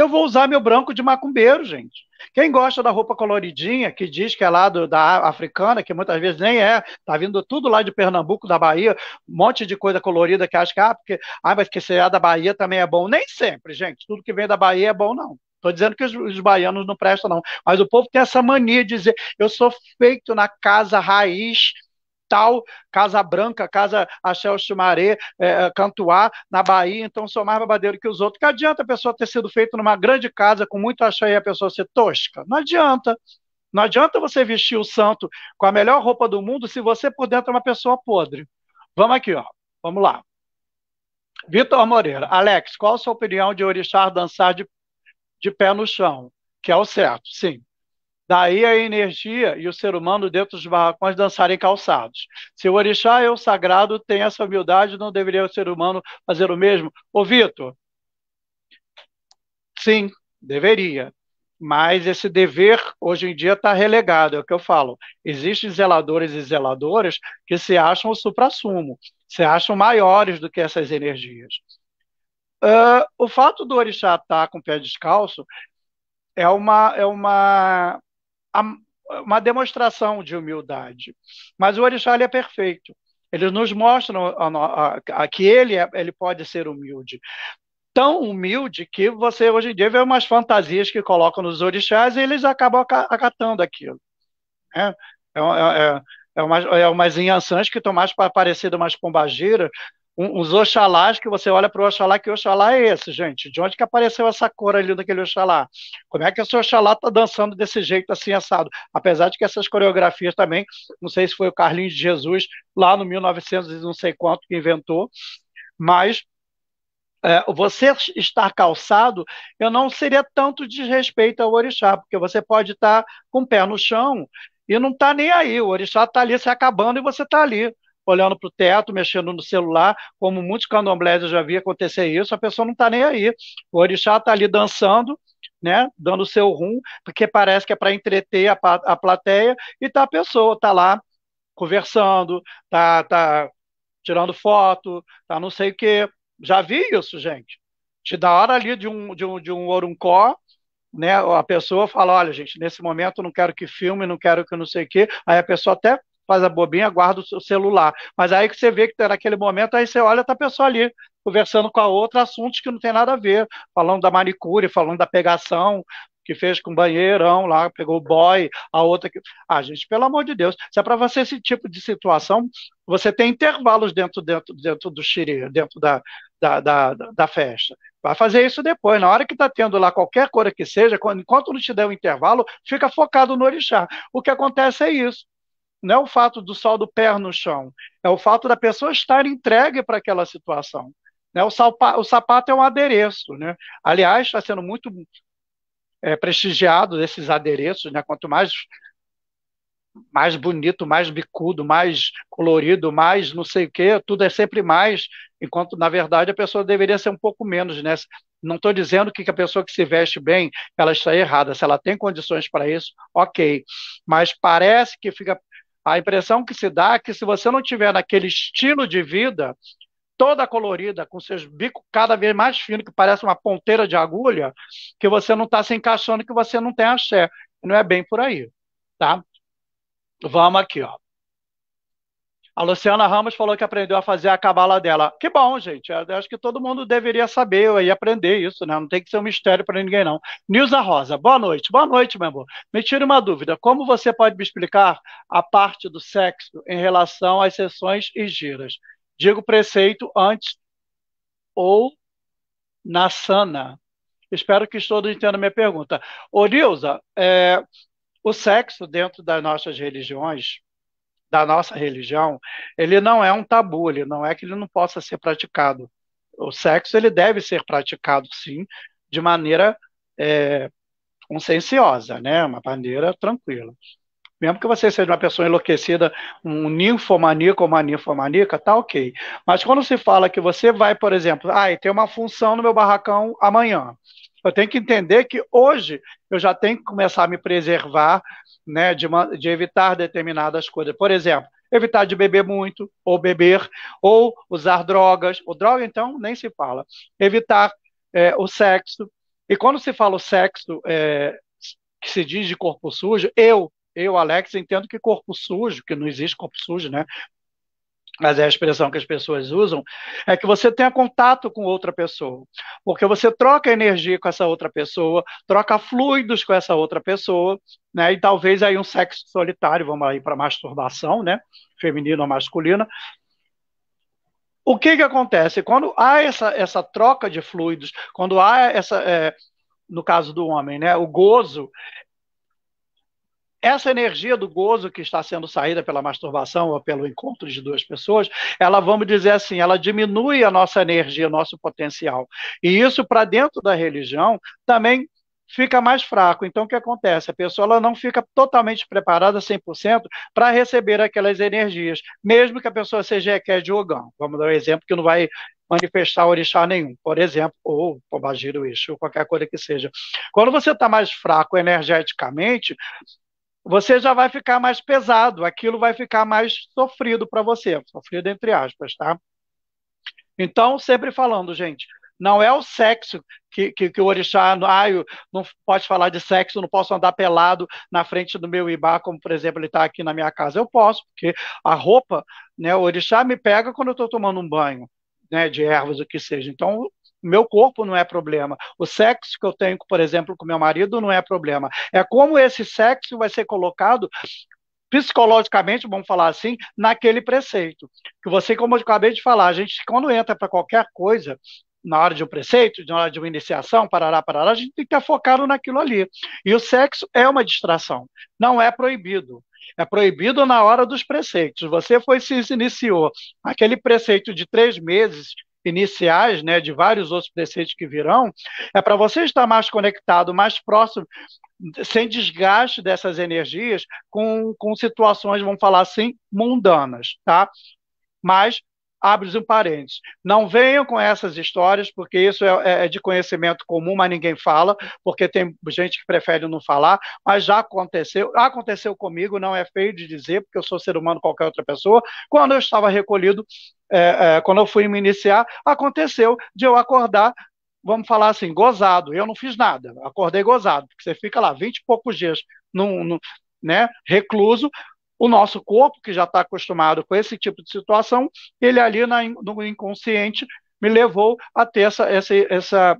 Eu vou usar meu branco de macumbeiro, gente. Quem gosta da roupa coloridinha, que diz que é lá do, da africana, que muitas vezes nem é, tá vindo tudo lá de Pernambuco, da Bahia, um monte de coisa colorida que acha que, ah, porque, ah mas que se é da Bahia também é bom. Nem sempre, gente. Tudo que vem da Bahia é bom, não. Estou dizendo que os, os, baianos não prestam, não. Mas o povo tem essa mania de dizer: eu sou feito na casa raiz Natal, Casa Branca, Casa Axel Chumaré, é, é, Cantuá, na Bahia, então sou mais babadeiro que os outros. Que adianta a pessoa ter sido feita numa grande casa com muito axé e a pessoa ser tosca? Não adianta. Não adianta você vestir o santo com a melhor roupa do mundo se você por dentro é uma pessoa podre. Vamos aqui, ó. Vamos lá. Vitor Moreira, Alex, qual a sua opinião de orixá dançar de, de pé no chão? Que é o certo, sim. Daí a energia e o ser humano dentro dos barracões dançarem calçados. Se o orixá é o sagrado, tem essa humildade, não deveria o ser humano fazer o mesmo? Ô, Vitor, sim, deveria. Mas esse dever, hoje em dia, está relegado, é o que eu falo. Existem zeladores e zeladoras que se acham o suprassumo, se acham maiores do que essas energias. Uh, o fato do orixá estar tá com o pé descalço é uma, é uma uma demonstração de humildade. Mas o orixá é perfeito. Eles nos mostram a, a, a, que ele, é, ele pode ser humilde. Tão humilde que você hoje em dia vê umas fantasias que colocam nos orixás e eles acabam acatando aquilo. É, é, é, é umas, é umas que estão mais parecidas umas pombagiras uns Oxalás que você olha para o Oxalá, que Oxalá é esse, gente? De onde que apareceu essa cor ali daquele Oxalá? Como é que esse Oxalá está dançando desse jeito assim, assado? Apesar de que essas coreografias também, não sei se foi o Carlinhos de Jesus, lá no 1900 e não sei quanto que inventou, mas é, você estar calçado, eu não seria tanto desrespeito ao orixá, porque você pode estar tá com o pé no chão e não está nem aí, o orixá está ali se acabando e você está ali olhando para o teto, mexendo no celular, como muitos candomblés eu já vi acontecer isso, a pessoa não está nem aí. O orixá está ali dançando, né, dando seu rum, porque parece que é para entreter a, a plateia, e tá a pessoa, tá lá conversando, tá, tá tirando foto, tá não sei o quê. Já vi isso, gente. Te dá hora ali de um, de um, de um oruncó, né, a pessoa fala, olha, gente, nesse momento não quero que filme, não quero que não sei o quê. Aí a pessoa até faz a bobinha, guarda o seu celular. Mas aí que você vê que tá naquele momento, aí você olha, tá a pessoa ali conversando com a outra assuntos que não tem nada a ver, falando da manicure, falando da pegação que fez com o banheirão lá, pegou o boy, a outra que... Ah, gente, pelo amor de Deus, se é para você esse tipo de situação, você tem intervalos dentro dentro dentro do xiri, dentro da, da, da, da festa. Vai fazer isso depois. Na hora que está tendo lá qualquer coisa que seja, enquanto não te der o um intervalo, fica focado no orixá. O que acontece é isso não é o fato do sol do pé no chão, é o fato da pessoa estar entregue para aquela situação. Né? O, salpa, o sapato é um adereço. Né? Aliás, está sendo muito é, prestigiado esses adereços. Né? Quanto mais, mais bonito, mais bicudo, mais colorido, mais não sei o quê, tudo é sempre mais, enquanto, na verdade, a pessoa deveria ser um pouco menos. Né? Não estou dizendo que a pessoa que se veste bem, ela está errada. Se ela tem condições para isso, ok. Mas parece que fica a impressão que se dá é que se você não tiver naquele estilo de vida, toda colorida, com seus bicos cada vez mais finos, que parece uma ponteira de agulha, que você não está se encaixando, que você não tem axé. Não é bem por aí, tá? Vamos aqui, ó. A Luciana Ramos falou que aprendeu a fazer a cabala dela. Que bom, gente. Eu acho que todo mundo deveria saber e aprender isso, né? Não tem que ser um mistério para ninguém, não. Nilza Rosa, boa noite. Boa noite, meu amor. Me tira uma dúvida. Como você pode me explicar a parte do sexo em relação às sessões e giras? Digo preceito antes ou na sana. Espero que todos entendam minha pergunta. Ô, Nilza, é, o sexo dentro das nossas religiões da nossa religião, ele não é um tabu, ele não é que ele não possa ser praticado. O sexo ele deve ser praticado, sim, de maneira é, conscienciosa, né? uma maneira tranquila. Mesmo que você seja uma pessoa enlouquecida, um ninfomaníaco ou uma ninfomaníaca, tá ok. Mas quando se fala que você vai, por exemplo, ah, tem uma função no meu barracão amanhã eu tenho que entender que hoje eu já tenho que começar a me preservar, né, de, uma, de evitar determinadas coisas. Por exemplo, evitar de beber muito, ou beber, ou usar drogas, O droga, então, nem se fala. Evitar é, o sexo. E quando se fala o sexo, é, que se diz de corpo sujo, eu, eu, Alex, entendo que corpo sujo, que não existe corpo sujo, né? mas é a expressão que as pessoas usam, é que você tenha contato com outra pessoa, porque você troca energia com essa outra pessoa, troca fluidos com essa outra pessoa, né? E talvez aí um sexo solitário, vamos aí para masturbação, né? Feminina ou masculina. O que que acontece quando há essa, essa troca de fluidos, quando há essa é, no caso do homem, né? O gozo essa energia do gozo que está sendo saída pela masturbação ou pelo encontro de duas pessoas, ela, vamos dizer assim, ela diminui a nossa energia, o nosso potencial. E isso, para dentro da religião, também fica mais fraco. Então, o que acontece? A pessoa ela não fica totalmente preparada 100% para receber aquelas energias, mesmo que a pessoa seja é de Ogão. Vamos dar um exemplo que não vai manifestar orixá nenhum, por exemplo, ou pombagira, ou qualquer coisa que seja. Quando você está mais fraco energeticamente, você já vai ficar mais pesado, aquilo vai ficar mais sofrido para você, sofrido entre aspas, tá? Então, sempre falando, gente, não é o sexo que, que, que o orixá, ah, não pode falar de sexo, não posso andar pelado na frente do meu ibá, como por exemplo ele está aqui na minha casa. Eu posso, porque a roupa, né, o orixá me pega quando eu estou tomando um banho, né, de ervas, o que seja. Então, meu corpo não é problema. O sexo que eu tenho, por exemplo, com meu marido não é problema. É como esse sexo vai ser colocado psicologicamente, vamos falar assim, naquele preceito. Que você, como eu acabei de falar, a gente, quando entra para qualquer coisa, na hora de um preceito, na hora de uma iniciação, parará, parará, a gente tem que estar focado naquilo ali. E o sexo é uma distração, não é proibido. É proibido na hora dos preceitos. Você foi se iniciou aquele preceito de três meses, iniciais, né, de vários outros preceitos que virão, é para você estar mais conectado, mais próximo, sem desgaste dessas energias, com, com situações, vamos falar assim, mundanas, tá? Mas abres um parênteses. Não venham com essas histórias, porque isso é, é, é, de conhecimento comum, mas ninguém fala, porque tem gente que prefere não falar, mas já aconteceu, aconteceu comigo, não é feio de dizer, porque eu sou ser humano qualquer outra pessoa, quando eu estava recolhido, é, é, quando eu fui me iniciar, aconteceu de eu acordar vamos falar assim, gozado. Eu não fiz nada, acordei gozado, porque você fica lá vinte e poucos dias num, num né, recluso, o nosso corpo, que já está acostumado com esse tipo de situação, ele ali na, no inconsciente me levou a ter essa, essa, essa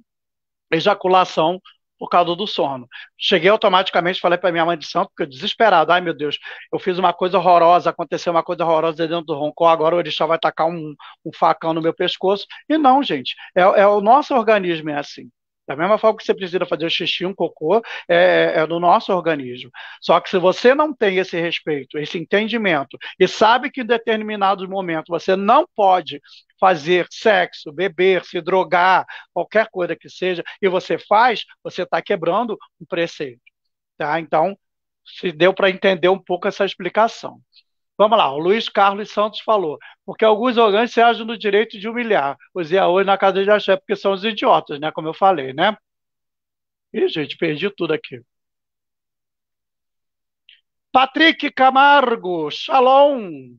ejaculação por causa do sono. Cheguei automaticamente, falei para minha mãe de santo, porque eu desesperado, ai meu Deus, eu fiz uma coisa horrorosa, aconteceu uma coisa horrorosa dentro do roncó, agora o orixá vai tacar um, um facão no meu pescoço. E não, gente, é, é o nosso organismo é assim. Da mesma forma que você precisa fazer o xixi, um cocô, é, é no nosso organismo. Só que se você não tem esse respeito, esse entendimento, e sabe que em determinados momentos você não pode fazer sexo, beber, se drogar, qualquer coisa que seja, e você faz, você está quebrando um preceito. Tá? Então, se deu para entender um pouco essa explicação. Vamos lá, o Luiz Carlos Santos falou, porque alguns organhos se agem no direito de humilhar os Iaoi na casa de axé, porque são os idiotas, né? Como eu falei, né? Ih, gente, perdi tudo aqui. Patrick Camargo, Shalom.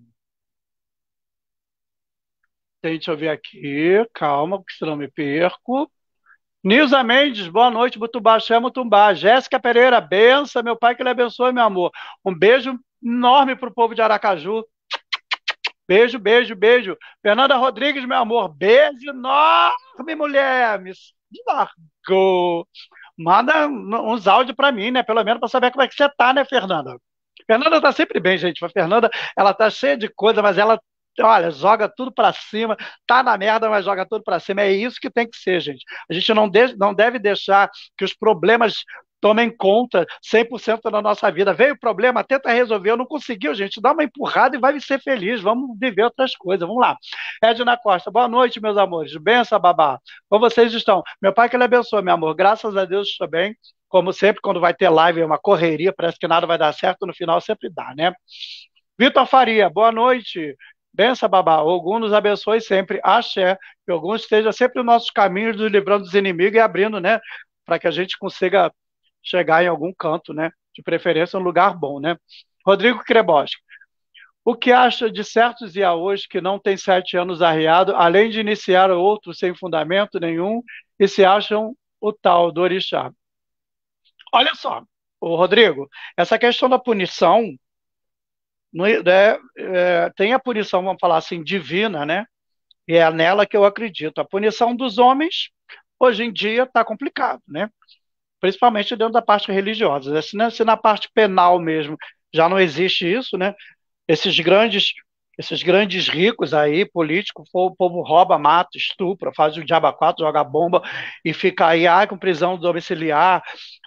Deixa eu ver aqui, calma, porque senão me perco. Nilza Mendes, boa noite, Mutumbá, chama Mutumbá. Jéssica Pereira, benção, meu pai que lhe abençoe, meu amor. Um beijo enorme para o povo de Aracaju. Beijo, beijo, beijo. Fernanda Rodrigues, meu amor, beijo enorme, mulher. Me largou. Manda uns áudios para mim, né? Pelo menos para saber como é que você tá, né, Fernanda? Fernanda tá sempre bem, gente. A Fernanda, ela tá cheia de coisa, mas ela olha, joga tudo para cima, tá na merda, mas joga tudo para cima. É isso que tem que ser, gente. A gente não, de não deve deixar que os problemas tomem conta 100% da nossa vida. Veio o problema, tenta resolver, eu não conseguiu, gente, dá uma empurrada e vai ser feliz, vamos viver outras coisas, vamos lá. Edna Costa, boa noite, meus amores, benção, babá. Como vocês estão? Meu pai que lhe abençoe, meu amor, graças a Deus estou bem, como sempre, quando vai ter live, é uma correria, parece que nada vai dar certo, no final sempre dá, né? Vitor Faria, boa noite. Bença, babá. Ogum nos abençoe sempre. Axé. Que Ogum esteja sempre nos nossos caminhos, nos livrando dos inimigos e abrindo, né? Para que a gente consiga chegar em algum canto, né? De preferência um lugar bom, né? Rodrigo Kreboski. O que acha de certos iaôs que não têm sete anos arriado, além de iniciar outros sem fundamento nenhum, e se acham o tal do orixá? Olha só, o Rodrigo, essa questão da punição, é, né, é, tem a punição, vamos falar assim, divina, né? E é nela que eu acredito. A punição dos homens, hoje em dia, está complicado, né? principalmente dentro da parte religiosa. Né? Se, né, se na parte penal mesmo já não existe isso, né? Esses grandes esses grandes ricos aí, políticos, o povo rouba, mata, estupra, faz o diabo quatro, joga bomba e fica aí, ah, com prisão domiciliar,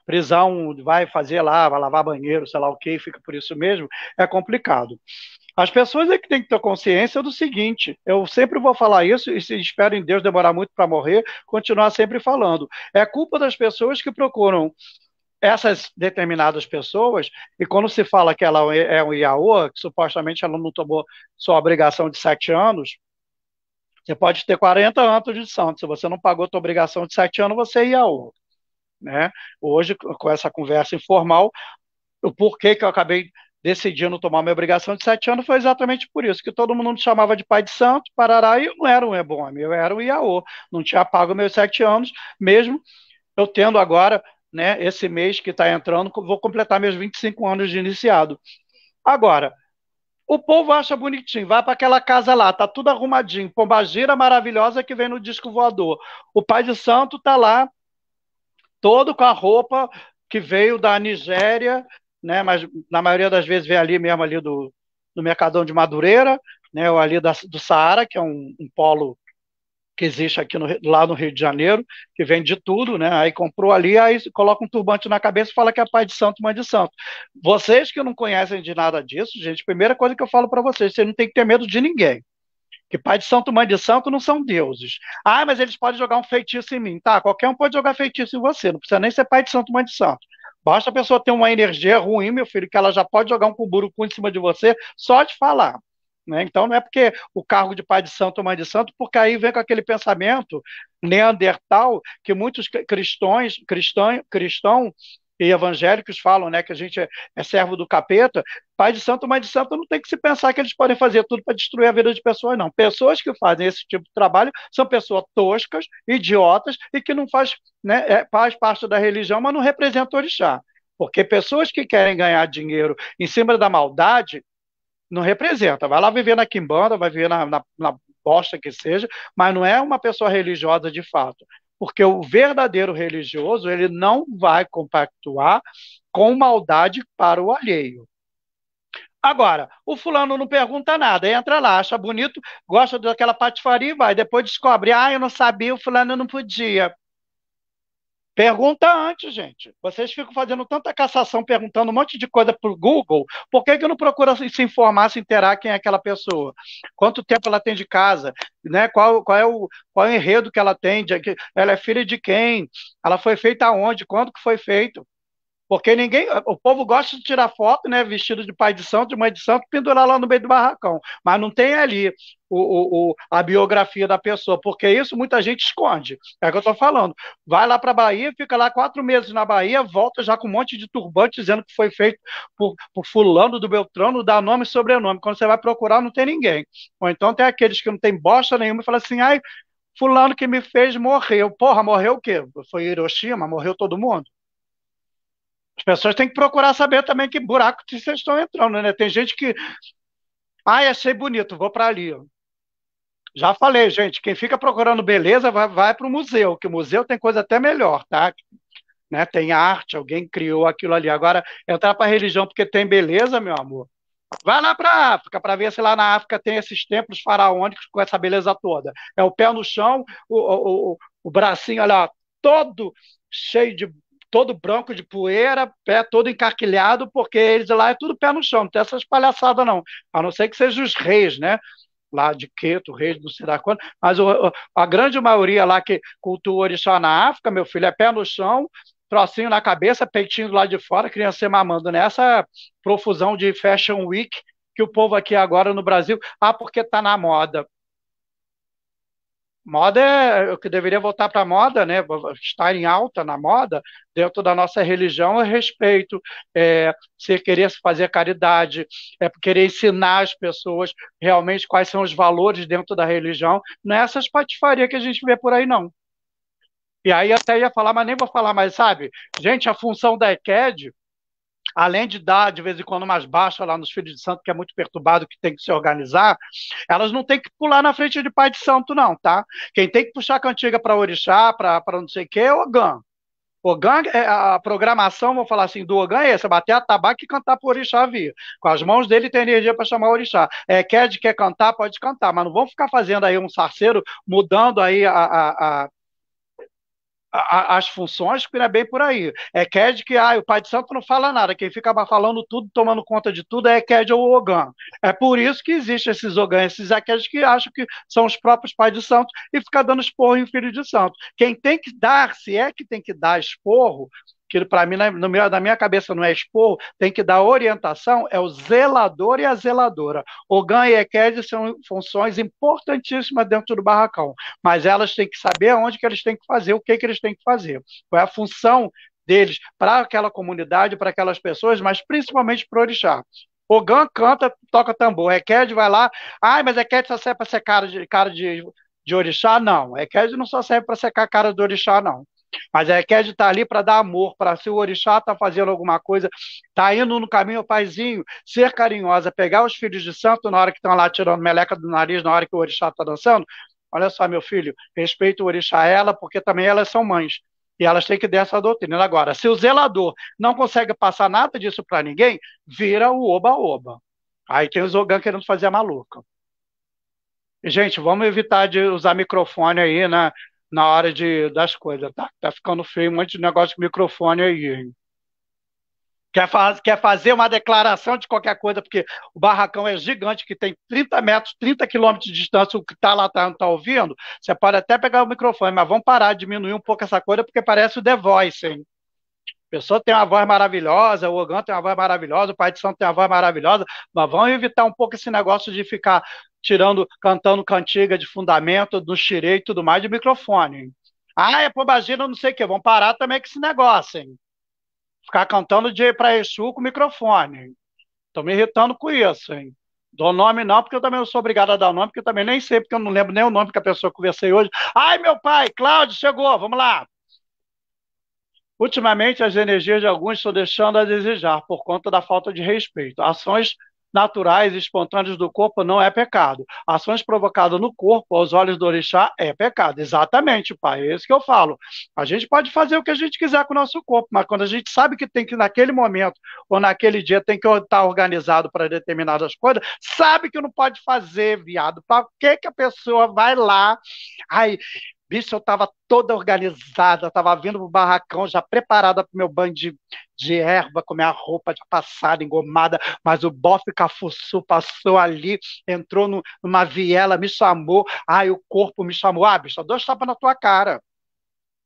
prisão, vai fazer lá, vai lavar banheiro, sei lá o que, fica por isso mesmo, é complicado. As pessoas é que têm que ter consciência do seguinte: eu sempre vou falar isso e se espero em Deus demorar muito para morrer, continuar sempre falando. É culpa das pessoas que procuram essas determinadas pessoas, e quando se fala que ela é um IAO, que supostamente ela não tomou sua obrigação de sete anos, você pode ter 40 anos de santo, se você não pagou sua obrigação de sete anos, você é IAO. Né? Hoje, com essa conversa informal, o porquê que eu acabei decidindo tomar minha obrigação de sete anos foi exatamente por isso, que todo mundo me chamava de pai de santo, parará, e eu não era um Ebome, eu era um Iaô, não tinha pago meus sete anos, mesmo eu tendo agora, né, esse mês que está entrando, vou completar meus 25 anos de iniciado. Agora, o povo acha bonitinho, vai para aquela casa lá, tá tudo arrumadinho, pombagira maravilhosa que vem no disco voador. O pai de santo tá lá, todo com a roupa que veio da Nigéria, né? Mas na maioria das vezes vem ali mesmo ali do, do Mercadão de Madureira, né? Ou ali da, do Saara, que é um, um polo que existe aqui no, lá no Rio de Janeiro, que vende de tudo, né? Aí comprou ali, aí coloca um turbante na cabeça e fala que é pai de santo, mãe de santo. Vocês que não conhecem de nada disso, gente, primeira coisa que eu falo para vocês, vocês não tem que ter medo de ninguém. Que pai de santo, mãe de santo não são deuses. Ah, mas eles podem jogar um feitiço em mim. Tá, qualquer um pode jogar feitiço em você, não precisa nem ser pai de santo, mãe de santo. Basta a pessoa ter uma energia ruim, meu filho, que ela já pode jogar um cuburucu em cima de você só de falar. Né? Então, não é porque o cargo de pai de santo ou mãe de santo, porque aí vem com aquele pensamento neandertal que muitos cristões, cristão, cristão e evangélicos falam né, que a gente é, é servo do capeta, pai de santo, mãe de santo, não tem que se pensar que eles podem fazer tudo para destruir a vida de pessoas, não. Pessoas que fazem esse tipo de trabalho são pessoas toscas, idiotas e que não faz, né, é, faz parte da religião, mas não representa o orixá. Porque pessoas que querem ganhar dinheiro em cima da maldade não representa. Vai lá viver na quimbanda, vai viver na, na, na bosta que seja, mas não é uma pessoa religiosa de fato porque o verdadeiro religioso ele não vai compactuar com maldade para o alheio. Agora, o fulano não pergunta nada, entra lá, acha bonito, gosta daquela patifaria e vai. Depois descobre, ah, eu não sabia, o fulano não podia. Pergunta antes, gente. Vocês ficam fazendo tanta cassação, perguntando um monte de coisa o Google. Por que, que não procura se informar, se interar quem é aquela pessoa? Quanto tempo ela tem de casa? Né? Qual, qual, é o, qual é o enredo que ela tem? ela é filha de quem? Ela foi feita aonde? Quando que foi feito? Porque ninguém, o povo gosta de tirar foto, né, vestido de pai de santo, de mãe de santo, pendurar lá no meio do barracão. Mas não tem ali o, o, a biografia da pessoa, porque isso muita gente esconde. É o que eu estou falando. Vai lá para a Bahia, fica lá quatro meses na Bahia, volta já com um monte de turbante dizendo que foi feito por, por fulano do Beltrano, dá nome e sobrenome. Quando você vai procurar, não tem ninguém. Ou então tem aqueles que não tem bosta nenhuma e fala assim, ai, fulano que me fez morreu. Porra, morreu o quê? Foi Hiroshima? Morreu todo mundo? As pessoas têm que procurar saber também que buraco que vocês estão entrando, né? Tem gente que. Ai, achei bonito, vou para ali. Já falei, gente, quem fica procurando beleza vai, vai para o museu, que o museu tem coisa até melhor, tá? Né? Tem arte, alguém criou aquilo ali. Agora, entrar para a religião porque tem beleza, meu amor. Vai lá para a África para ver se lá na África tem esses templos faraônicos com essa beleza toda. É o pé no chão, o, o, o, o bracinho, olha lá, todo cheio de todo branco de poeira, pé todo encarquilhado, porque eles lá é tudo pé no chão, não tem essas palhaçadas, não. A não ser que sejam os reis, né? Lá de Queto, reis do sei mas o, a grande maioria lá que cultua orixá na África, meu filho, é pé no chão, trocinho na cabeça, peitinho lá de fora, criança ser mamando nessa profusão de Fashion Week que o povo aqui agora no Brasil, ah, porque tá na moda. Moda é, é o que deveria voltar para a moda, né? Estar em alta na moda, dentro da nossa religião, é respeito, é se querer fazer caridade, é querer ensinar as pessoas realmente quais são os valores dentro da religião. Não é essas patifarias que a gente vê por aí, não. E aí até ia falar, mas nem vou falar mais, sabe? Gente, a função da ECAD além de dar de vez em quando umas baixas lá nos filhos de santo, que é muito perturbado, que tem que se organizar, elas não têm que pular na frente de pai de santo, não, tá? Quem tem que puxar a cantiga para orixá, para não sei o quê, é o Ogã. Ogan, é, a programação, vou falar assim, do Ogan é essa, bater a tabaco e cantar para orixá vir. Com as mãos dele tem energia para chamar o orixá. É, quer, quer cantar, pode cantar, mas não vão ficar fazendo aí um sarceiro, mudando aí a, a, a as funções, que não é bem por aí. É Ked que ah, o pai de santo não fala nada, quem fica falando tudo, tomando conta de tudo é Ked ou Ogan. É por isso que existem esses Ogan, esses Aked que acham que são os próprios pais de santo e fica dando esporro em filho de santo. Quem tem que dar, se é que tem que dar esporro, que para mim, na, no meu, na minha cabeça, não é expor, tem que dar orientação, é o zelador e a zeladora. GAN e Eked são funções importantíssimas dentro do barracão, mas elas têm que saber onde que eles têm que fazer, o que, que eles têm que fazer. Qual é a função deles para aquela comunidade, para aquelas pessoas, mas principalmente para o orixá. GAN canta, toca tambor. Eked vai lá. Ai, mas Eked só serve para ser cara de, cara de, de orixá? Não. Eked não só serve para secar a cara do orixá, não. Mas a é, Eked está ali para dar amor, para se o orixá está fazendo alguma coisa, está indo no caminho, paizinho, ser carinhosa, pegar os filhos de santo na hora que estão lá tirando meleca do nariz, na hora que o orixá está dançando. Olha só, meu filho, respeita o orixá ela, porque também elas são mães. E elas têm que dar essa doutrina. Agora, se o zelador não consegue passar nada disso para ninguém, vira o oba-oba. Aí tem o Zogan querendo fazer a maluca. Gente, vamos evitar de usar microfone aí, né? na hora de, das coisas, tá? Tá ficando feio um monte de negócio com microfone aí. Hein? Quer, faz, quer fazer uma declaração de qualquer coisa, porque o barracão é gigante, que tem 30 metros, 30 quilômetros de distância, o que está lá tá, não tá ouvindo. Você pode até pegar o microfone, mas vamos parar, diminuir um pouco essa coisa, porque parece o The Voice, hein? pessoa tem uma voz maravilhosa, o Ogão tem uma voz maravilhosa, o Pai de Santo tem uma voz maravilhosa, mas vamos evitar um pouco esse negócio de ficar tirando, cantando cantiga de fundamento, do xirei e tudo mais de microfone. Ah, é pombagira, não sei o quê. Vamos parar também com esse negócio, hein? Ficar cantando de para Exu com microfone. estão me irritando com isso, hein? Dou nome não, porque eu também não sou obrigado a dar o nome, porque eu também nem sei, porque eu não lembro nem o nome que a pessoa conversei hoje. Ai, meu pai, Cláudio, chegou, vamos lá. Ultimamente, as energias de alguns estão deixando a desejar por conta da falta de respeito. Ações naturais e espontâneas do corpo não é pecado. Ações provocadas no corpo, aos olhos do orixá, é pecado. Exatamente, pai. É isso que eu falo. A gente pode fazer o que a gente quiser com o nosso corpo, mas quando a gente sabe que tem que, naquele momento ou naquele dia, tem que estar organizado para determinadas coisas, sabe que não pode fazer, viado. Para que, que a pessoa vai lá? Ai, Bicho, eu estava toda organizada, estava vindo pro barracão já preparada pro meu banho de, de erva, com minha roupa já passada, engomada, mas o bofe cafuçu passou ali, entrou no, numa viela, me chamou, ai, o corpo me chamou, ah, bicho, dois tapas na tua cara,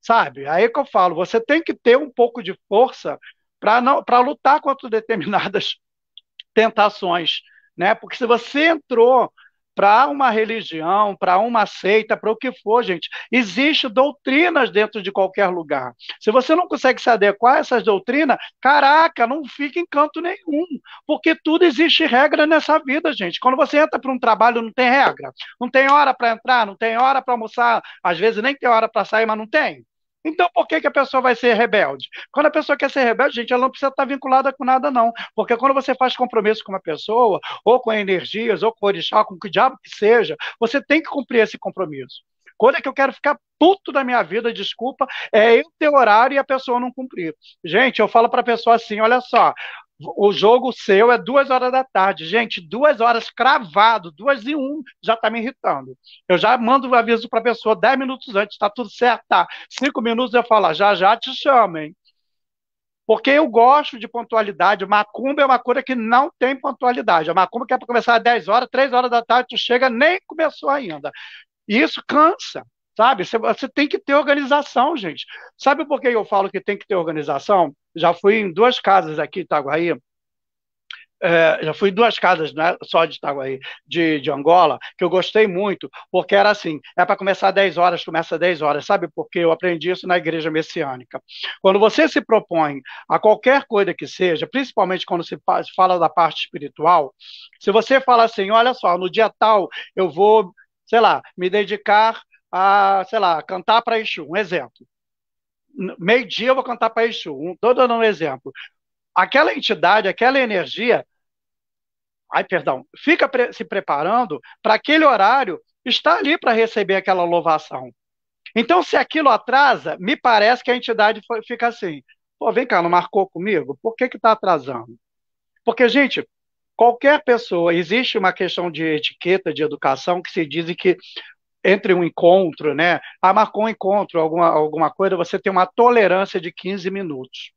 sabe? Aí que eu falo, você tem que ter um pouco de força para lutar contra determinadas tentações, né? Porque se você entrou para uma religião, para uma seita, para o que for, gente. Existem doutrinas dentro de qualquer lugar. Se você não consegue se adequar a essas doutrinas, caraca, não fica em canto nenhum. Porque tudo existe regra nessa vida, gente. Quando você entra para um trabalho, não tem regra. Não tem hora para entrar, não tem hora para almoçar, às vezes nem tem hora para sair, mas não tem. Então, por que, que a pessoa vai ser rebelde? Quando a pessoa quer ser rebelde, gente, ela não precisa estar vinculada com nada, não. Porque quando você faz compromisso com uma pessoa, ou com energias, ou com orixá, com o que diabo que seja, você tem que cumprir esse compromisso. Quando é que eu quero ficar puto da minha vida, desculpa, é eu ter horário e a pessoa não cumprir. Gente, eu falo para a pessoa assim: olha só, o jogo seu é duas horas da tarde. Gente, duas horas cravado, duas e um, já está me irritando. Eu já mando o um aviso para a pessoa dez minutos antes, está tudo certo, tá? Cinco minutos eu falo, ah, já já te chamem. Porque eu gosto de pontualidade. Macumba é uma coisa que não tem pontualidade. A macumba quer começar às 10 horas, 3 horas da tarde, tu chega, nem começou ainda. E isso cansa. Sabe? Você, você tem que ter organização, gente. Sabe por que eu falo que tem que ter organização? Já fui em duas casas aqui em Itaguaí, é, já fui em duas casas, não né, só de Itaguaí, de, de Angola, que eu gostei muito, porque era assim, é para começar 10 horas, começa 10 horas, sabe? por que eu aprendi isso na igreja messiânica. Quando você se propõe a qualquer coisa que seja, principalmente quando se fala da parte espiritual, se você fala assim, olha só, no dia tal eu vou, sei lá, me dedicar a, sei lá, cantar para Exu, um exemplo. Meio-dia eu vou cantar para Exu, um, dando um exemplo. Aquela entidade, aquela energia, ai, perdão, fica pre se preparando para aquele horário estar ali para receber aquela louvação. Então, se aquilo atrasa, me parece que a entidade fica assim: pô, vem cá, não marcou comigo? Por que que tá atrasando? Porque, gente, qualquer pessoa, existe uma questão de etiqueta, de educação, que se diz que entre um encontro, né? Ah, marcou um encontro, alguma, alguma coisa, você tem uma tolerância de 15 minutos.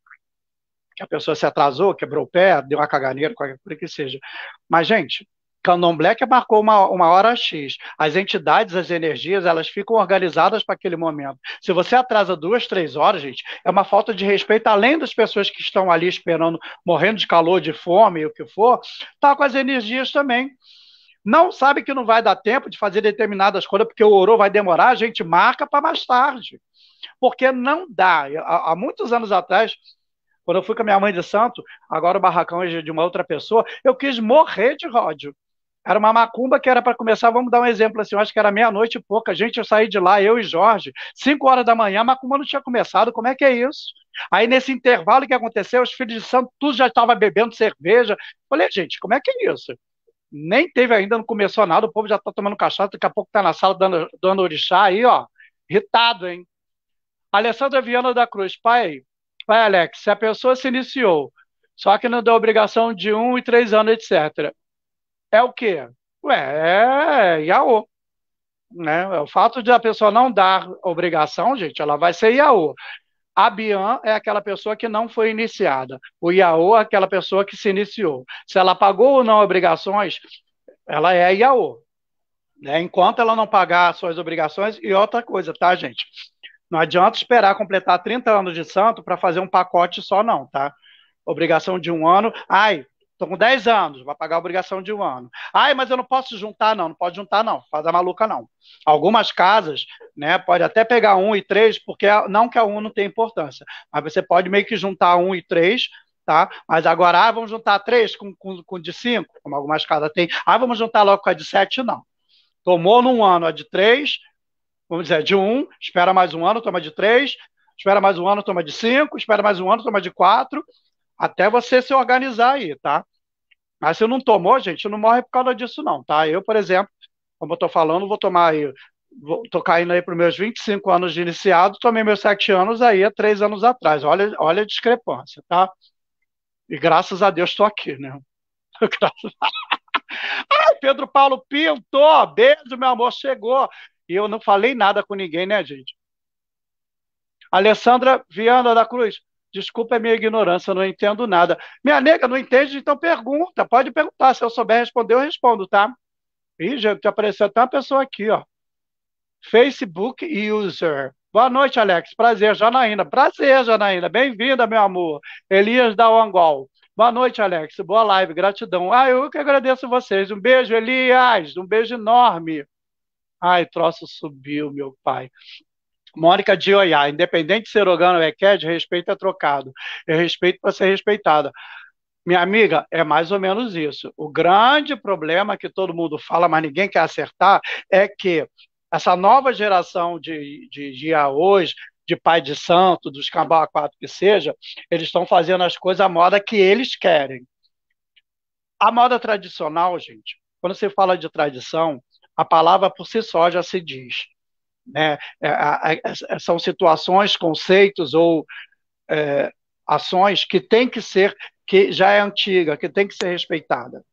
Que a pessoa se atrasou, quebrou o pé, deu uma caganeira, qualquer coisa que seja. Mas, gente, Candomblé é que marcou uma, uma hora X. As entidades, as energias, elas ficam organizadas para aquele momento. Se você atrasa duas, três horas, gente, é uma falta de respeito, além das pessoas que estão ali esperando, morrendo de calor, de fome, o que for, tá com as energias também não sabe que não vai dar tempo de fazer determinadas coisas, porque o Orô vai demorar, a gente marca para mais tarde. Porque não dá. Há, há, muitos anos atrás, quando eu fui com a minha mãe de santo, agora o barracão é de uma outra pessoa, eu quis morrer de ódio. Era uma macumba que era para começar, vamos dar um exemplo assim, eu acho que era meia-noite e pouca, gente, eu saí de lá, eu e Jorge, cinco horas da manhã, a macumba não tinha começado, como é que é isso? Aí nesse intervalo que aconteceu, os filhos de santo, tudo já estava bebendo cerveja. Falei, gente, como é que é isso? nem teve ainda, não começou nada, o povo já está tomando cachaça, daqui a pouco está na sala dando, dando orixá aí, ó, irritado, hein? Alessandra Viana da Cruz, pai, pai Alex, se a pessoa se iniciou, só que não deu obrigação de um e três anos, etc. É o quê? Ué, é Yahoo. Né? O fato de a pessoa não dar obrigação, gente, ela vai ser Yahoo. A Bian é aquela pessoa que não foi iniciada. O Iaô é aquela pessoa que se iniciou. Se ela pagou ou não obrigações, ela é Iaô. Né? Enquanto ela não pagar suas obrigações, e outra coisa, tá, gente? Não adianta esperar completar 30 anos de santo para fazer um pacote só, não, tá? Obrigação de um ano. Ai, Estou com 10 anos, vai pagar a obrigação de um ano. Ai, mas eu não posso juntar, não. Não pode juntar, não. Faz a maluca, não. Algumas casas, né, pode até pegar um e três, porque não que a um não tenha importância, mas você pode meio que juntar um e três, tá? Mas agora, ah, vamos juntar três com, com, com de cinco, como algumas casas têm. Ah, vamos juntar logo com a de sete, não. Tomou num ano a de três, vamos dizer, de um, espera mais um ano, toma de três, espera mais um ano, toma de cinco, espera mais um ano, toma de quatro, até você se organizar aí, tá? Mas se não tomou, gente, não morre por causa disso, não, tá? Eu, por exemplo, como eu tô falando, vou tomar aí, vou, tô caindo aí para os meus 25 anos de iniciado, tomei meus 7 anos aí há 3 anos atrás. Olha, olha a discrepância, tá? E graças a Deus estou aqui, né? Ai, Pedro Paulo Pinto, beijo, meu amor, chegou. E eu não falei nada com ninguém, né, gente? Alessandra Viana da Cruz, Desculpa a minha ignorância, não entendo nada. Minha nega, não entende? Então pergunta, pode perguntar. Se eu souber responder, eu respondo, tá? Ih, gente, apareceu até uma pessoa aqui, ó. Facebook User. Boa noite, Alex. Prazer, Janaína. Prazer, Janaína. Bem-vinda, meu amor. Elias da Uangol. Boa noite, Alex. Boa live, gratidão. Ah, eu que agradeço vocês. Um beijo, Elias. Um beijo enorme. Ai, troço subiu, meu pai. Mônica de Oiá, independente de ser organo ou ECAD, respeito é trocado. Eu respeito para ser respeitada. Minha amiga, é mais ou menos isso. O grande problema que todo mundo fala, mas ninguém quer acertar, é que essa nova geração de, de, de hoje, de pai de santo, dos cambau quatro que seja, eles estão fazendo as coisas à moda que eles querem. A moda tradicional, gente, quando se fala de tradição, a palavra por si só já se diz. Né? É, é, são situações, conceitos ou é, ações que tem que ser, que já é antiga, que tem que ser respeitada.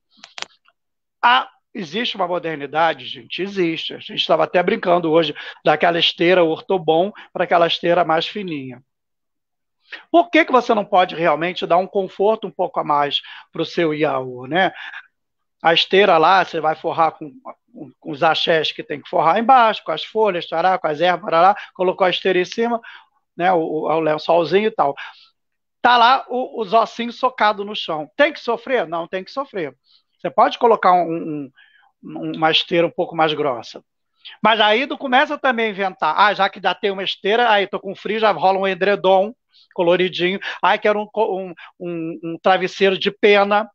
existe uma modernidade, gente, existe. A gente estava até brincando hoje daquela esteira ortobon para aquela esteira mais fininha. Por que, que você não pode realmente dar um conforto um pouco a mais para o seu iau, né? A esteira lá, você vai forrar com com, os axés que tem que forrar embaixo, com as folhas, tará, com as ervas, tará, colocou a esteira em cima, né, o, o lençolzinho e tal. Tá lá o, os ossinhos socados no chão. Tem que sofrer? Não, tem que sofrer. Você pode colocar um, um, uma esteira um pouco mais grossa. Mas aí tu começa também a inventar. Ah, já que dá tem uma esteira, aí tô com frio, já rola um edredom coloridinho. Ai, quero um, um, um, um travesseiro de pena.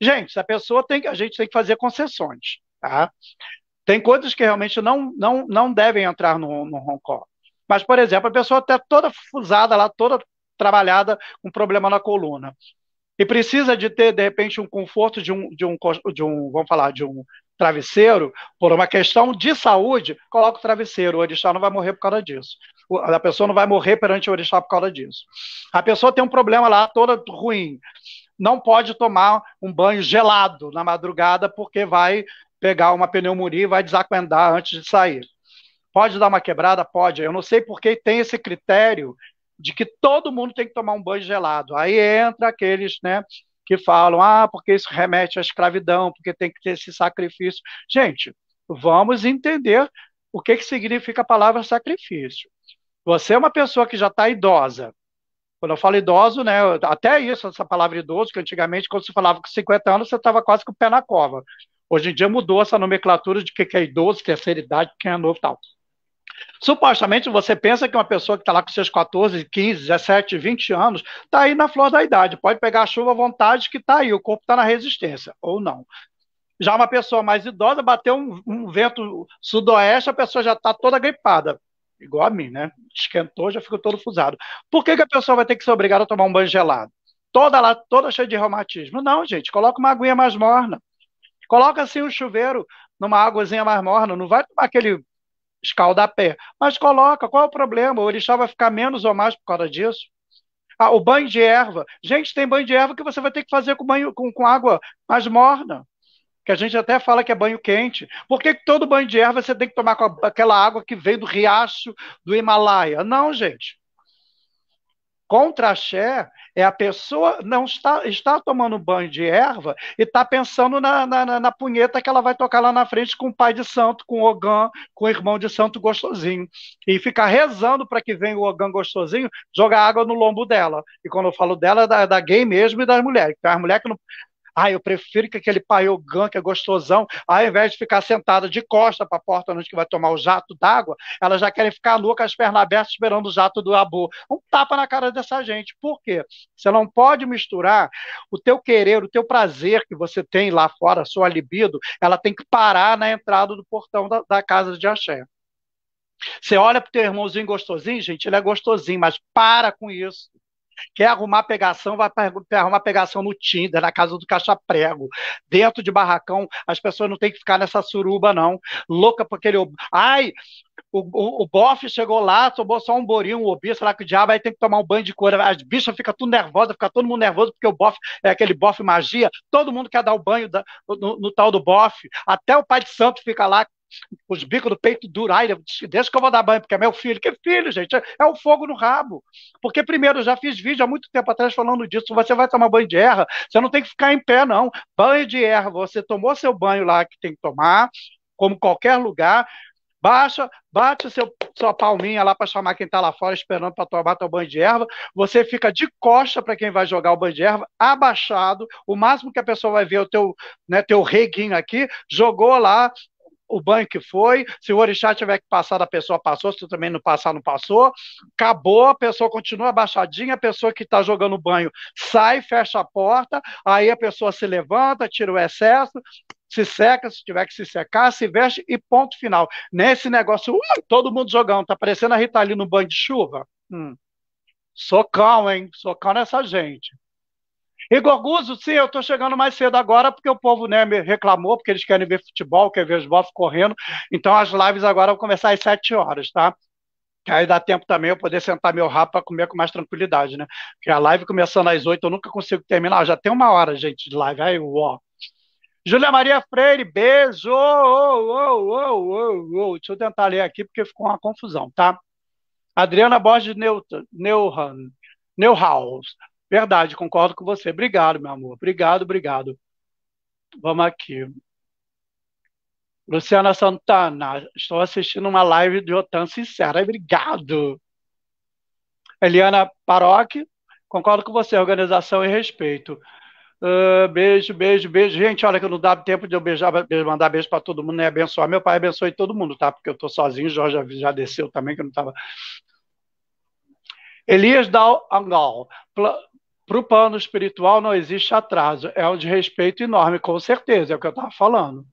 Gente, a pessoa tem que, a gente tem que fazer concessões. Tá? Tem coisas que realmente não, não, não devem entrar no, no Hong Kong. Mas, por exemplo, a pessoa está toda fusada lá, toda trabalhada, com problema na coluna. E precisa de ter, de repente, um conforto de um, de um, de um vamos falar, de um travesseiro, por uma questão de saúde, coloca o travesseiro. O orixá não vai morrer por causa disso. A pessoa não vai morrer perante o orixá por causa disso. A pessoa tem um problema lá toda ruim. Não pode tomar um banho gelado na madrugada porque vai pegar uma pneumonia e vai desacuendar antes de sair. Pode dar uma quebrada? Pode. Eu não sei porque tem esse critério de que todo mundo tem que tomar um banho gelado. Aí entra aqueles, né, que falam, ah, porque isso remete à escravidão, porque tem que ter esse sacrifício. Gente, vamos entender o que, que significa a palavra sacrifício. Você é uma pessoa que já está idosa. Quando eu falo idoso, né, até isso, essa palavra idoso, que antigamente, quando se falava com 50 anos, você estava quase com o pé na cova. Hoje em dia mudou essa nomenclatura de que é idoso, terceira idade, quem é novo e tal. Supostamente você pensa que uma pessoa que está lá com seus 14, 15, 17, 20 anos está aí na flor da idade, pode pegar a chuva à vontade que está aí, o corpo está na resistência, ou não. Já uma pessoa mais idosa bateu um, um vento sudoeste, a pessoa já está toda gripada, igual a mim, né? Esquentou, já ficou todo fusado. Por que, que a pessoa vai ter que ser obrigada a tomar um banho gelado? Toda lá, toda cheia de reumatismo. Não, gente, coloca uma aguinha mais morna. Coloca assim um chuveiro numa águazinha mais morna, não vai tomar aquele escaldapé, mas coloca, qual é o problema? O orixá vai ficar menos ou mais por causa disso? Ah, o banho de erva. Gente, tem banho de erva que você vai ter que fazer com, banho, com, com água mais morna. Que a gente até fala que é banho quente. Por que, que todo banho de erva você tem que tomar com aquela água que veio do riacho do Himalaia? Não, gente. Contra Xé, é a pessoa não está, está tomando banho de erva e está pensando na, na, na, punheta que ela vai tocar lá na frente com o pai de santo, com o Ogã, com o irmão de santo gostosinho. E ficar rezando para que venha o Ogã gostosinho jogar água no lombo dela. E quando eu falo dela, é da, da gay mesmo e das mulheres. Tem as mulheres que não, ah, eu prefiro que aquele paiogan, que é gostosão, ao invés de ficar sentada de costa para a porta onde que vai tomar o jato d'água, elas já querem ficar nua com as pernas abertas esperando o jato do abô. Um tapa na cara dessa gente. Por quê? Você não pode misturar o teu querer, o teu prazer que você tem lá fora, a sua libido, ela tem que parar na entrada do portão da, da casa de axé. Você olha pro teu irmãozinho gostosinho, gente, ele é gostosinho, mas para com isso. Quer arrumar pegação, vai arrumar pegação no Tinder, na casa do caixa-prego, dentro de barracão. As pessoas não têm que ficar nessa suruba, não. Louca por aquele. Ai, o, o, o bofe chegou lá, tomou só um borinho, um obi, lá que o diabo, aí tem que tomar um banho de cor. As bichas ficam tudo nervosa, fica todo mundo nervoso, porque o bofe é aquele bofe magia. Todo mundo quer dar o banho da, no, no, tal do bofe. Até o pai de santo fica lá os bicos do peito duros. Ai, deixa que eu vou dar banho, porque é meu filho. Que filho, gente? É, é o fogo no rabo. Porque, primeiro, eu já fiz vídeo há muito tempo atrás falando disso. Você vai tomar banho de erva, você não tem que ficar em pé, não. Banho de erva, você tomou seu banho lá que tem que tomar, como qualquer lugar. Baixa, bate seu, sua palminha lá para chamar quem está lá fora esperando para tomar teu banho de erva. Você fica de costa para quem vai jogar o banho de erva, abaixado. O máximo que a pessoa vai ver é o teu, né, teu reguinho aqui. Jogou lá, o banho que foi, se o orixá tiver que passar, a pessoa passou, se também não passar, não passou. Acabou, a pessoa continua abaixadinha, a pessoa que está jogando banho sai, fecha a porta, aí a pessoa se levanta, tira o excesso, se seca, se tiver que se secar, se veste e ponto final. Nesse negócio, uh, todo mundo jogando, tá parecendo a Rita ali no banho de chuva. Hum. Socão, hein? Socão nessa gente. E Gorguzo, sim, eu estou chegando mais cedo agora porque o povo né, me reclamou, porque eles querem ver futebol, querem ver os bofs correndo. Então as lives agora vão começar às 7 horas, tá? Que aí dá tempo também eu poder sentar meu rabo para comer com mais tranquilidade, né? Porque a live começando às 8, eu nunca consigo terminar. Já tem uma hora, gente, de live. Aí, ó. Júlia Maria Freire, beijo! Oh, oh, oh, Deixa eu tentar ler aqui porque ficou uma confusão, tá? Adriana Borges Neuhan, Neuhaus. Verdade, concordo com você. Obrigado, meu amor. Obrigado, obrigado. Vamos aqui. Luciana Santana, estou assistindo uma live de OTAN sincera. Obrigado. Eliana Paroc, concordo com você, organização e respeito. Uh, beijo, beijo, beijo. Gente, olha que não dá tempo de eu beijar, mandar beijo para todo mundo, nem né? abençoar. Meu pai abençoe todo mundo, tá? Porque eu tô sozinho, Jorge já desceu também, que eu não estava. Elias Dal Angal, para o plano espiritual não existe atraso, é um desrespeito enorme, com certeza, é o que eu estava falando.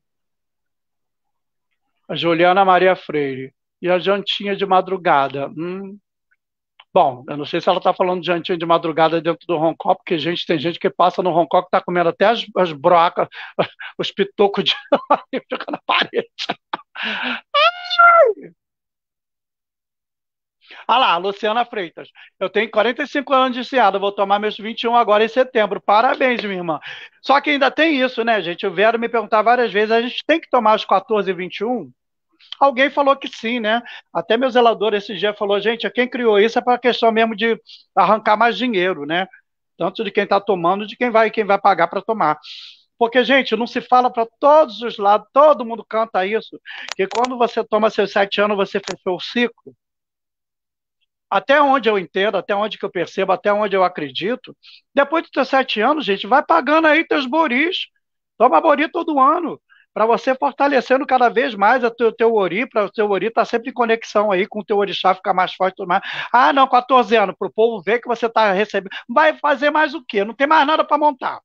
A Juliana Maria Freire. E a jantinha de madrugada? Hum. Bom, eu não sei se ela está falando de jantinha de madrugada dentro do Hong Kong, porque gente, tem gente que passa no Hong Kong e está comendo até as, as brocas, os pitocos de fica na parede. Ai! Ah lá, Luciana Freitas. Eu tenho 45 anos de enseada, vou tomar meus 21 agora em setembro. Parabéns, minha irmã. Só que ainda tem isso, né, gente? O Vero me perguntar várias vezes, a gente tem que tomar os 14 e 21? Alguém falou que sim, né? Até meu zelador esse dia falou, gente, quem criou isso é para questão mesmo de arrancar mais dinheiro, né? Tanto de quem está tomando, de quem vai quem vai pagar para tomar. Porque, gente, não se fala para todos os lados, todo mundo canta isso, que quando você toma seus sete anos, você fechou o ciclo até onde eu entendo, até onde que eu percebo, até onde eu acredito, depois de ter sete anos, gente, vai pagando aí teus boris. Toma bori todo ano, para você fortalecendo cada vez mais o teu, teu ori, para o teu ori estar tá sempre em conexão aí com o teu orixá, ficar mais forte e mais. Ah, não, 14 anos, para o povo ver que você está recebendo. Vai fazer mais o quê? Não tem mais nada para montar.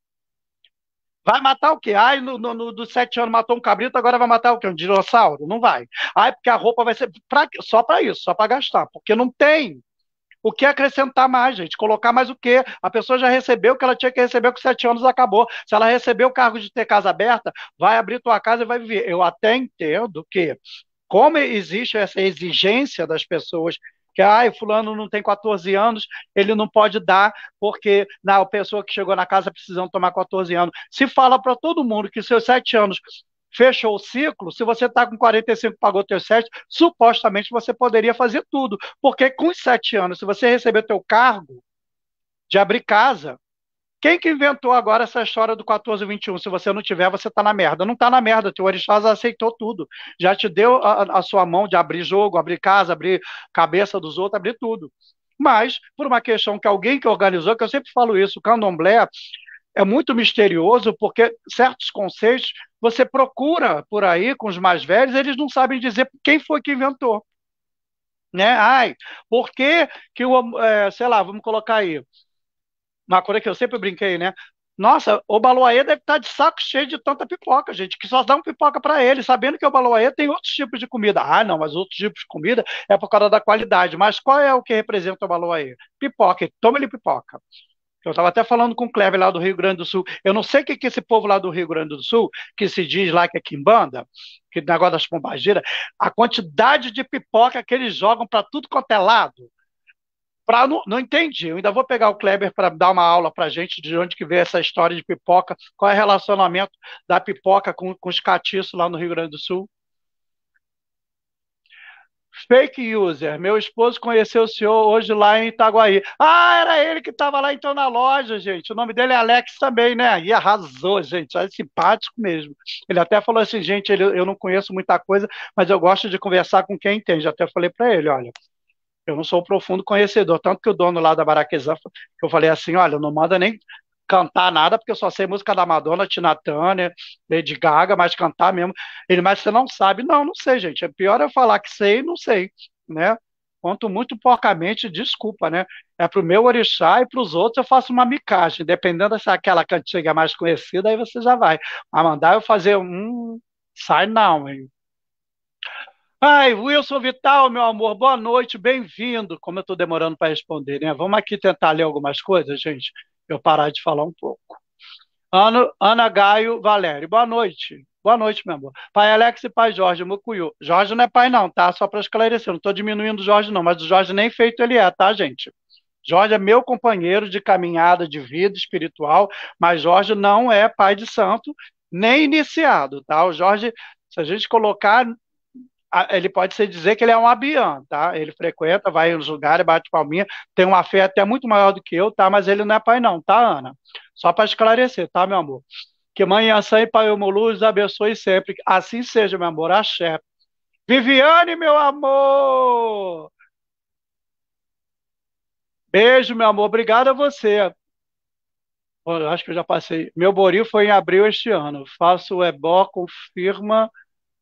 Vai matar o quê? Ai, no, no, no, dos sete anos matou um cabrito, agora vai matar o quê? Um dinossauro? Não vai. Ai, porque a roupa vai ser pra, só para isso, só para gastar, porque não tem. O que acrescentar mais, gente? Colocar mais o quê? A pessoa já recebeu o que ela tinha que receber, com sete anos acabou. Se ela recebeu o cargo de ter casa aberta, vai abrir tua casa e vai viver. Eu até entendo que, como existe essa exigência das pessoas que o fulano não tem 14 anos, ele não pode dar, porque na, a pessoa que chegou na casa precisa tomar 14 anos. Se fala para todo mundo que seus 7 anos fechou o ciclo, se você está com 45 pagou teu 7, supostamente você poderia fazer tudo, porque com os 7 anos, se você receber teu cargo de abrir casa, quem que inventou agora essa história do 1421? Se você não tiver, você está na merda. Não está na merda, teu orixás aceitou tudo. Já te deu a, a, sua mão de abrir jogo, abrir casa, abrir cabeça dos outros, abrir tudo. Mas, por uma questão que alguém que organizou, que eu sempre falo isso, o candomblé é muito misterioso, porque certos conceitos você procura por aí com os mais velhos, eles não sabem dizer quem foi que inventou. Né? Ai, por que, que o, é, sei lá, vamos colocar aí, uma coisa que eu sempre brinquei, né? Nossa, o Baloaê deve estar tá de saco cheio de tanta pipoca, gente, que só dá uma pipoca para ele, sabendo que o Baloaê tem outros tipos de comida. Ah, não, mas outros tipos de comida é por causa da qualidade. Mas qual é o que representa o Baloaê? Pipoca, toma ele pipoca. Eu estava até falando com o Kleber lá do Rio Grande do Sul. Eu não sei o que, que esse povo lá do Rio Grande do Sul, que se diz lá que é quimbanda, que negócio das pombageiras, a quantidade de pipoca que eles jogam para tudo quanto é lado. Pra, não, não entendi. Eu ainda vou pegar o Kleber para dar uma aula para gente de onde que veio essa história de pipoca, qual é o relacionamento da pipoca com, com os catiços lá no Rio Grande do Sul. Fake user. Meu esposo conheceu o senhor hoje lá em Itaguaí. Ah, era ele que estava lá então na loja, gente. O nome dele é Alex também, né? E arrasou, gente. É simpático mesmo. Ele até falou assim, gente, ele, eu não conheço muita coisa, mas eu gosto de conversar com quem entende. Até falei para ele, olha, eu não sou um profundo conhecedor, tanto que o dono lá da Baraquezan, eu falei assim, olha, não manda nem cantar nada, porque eu só sei música da Madonna, Tina Turner, Lady Gaga, mas cantar mesmo. Ele, mas você não sabe. Não, não sei, gente. É pior eu falar que sei e não sei, né? Conto muito porcamente, desculpa, né? É pro meu orixá e para os outros eu faço uma micagem, dependendo se aquela cantiga é mais conhecida, aí você já vai. A mandar eu fazer um, sai não, hein? Ai, Wilson Vital, meu amor, boa noite, bem-vindo. Como eu estou demorando para responder, né? Vamos aqui tentar ler algumas coisas, gente, eu parar de falar um pouco. Ana, Ana Gaio Valério, boa noite. Boa noite, meu amor. Pai Alex e pai Jorge Mucuyu. Jorge não é pai, não, tá? Só para esclarecer, não estou diminuindo o Jorge, não, mas o Jorge nem feito ele é, tá, gente? Jorge é meu companheiro de caminhada de vida espiritual, mas Jorge não é pai de santo, nem iniciado, tá? O Jorge, se a gente colocar ele pode se dizer que ele é um abian, tá? Ele frequenta, vai nos lugares, bate palminha, tem uma fé até muito maior do que eu, tá? Mas ele não é pai não, tá, Ana? Só para esclarecer, tá, meu amor? Que mãe Ansã e pai Omulu os abençoe sempre. Assim seja, meu amor. Axé. Viviane, meu amor! Beijo, meu amor. Obrigado a você. Eu acho que eu já passei. Meu Boril foi em abril este ano. Faço o ebó, confirma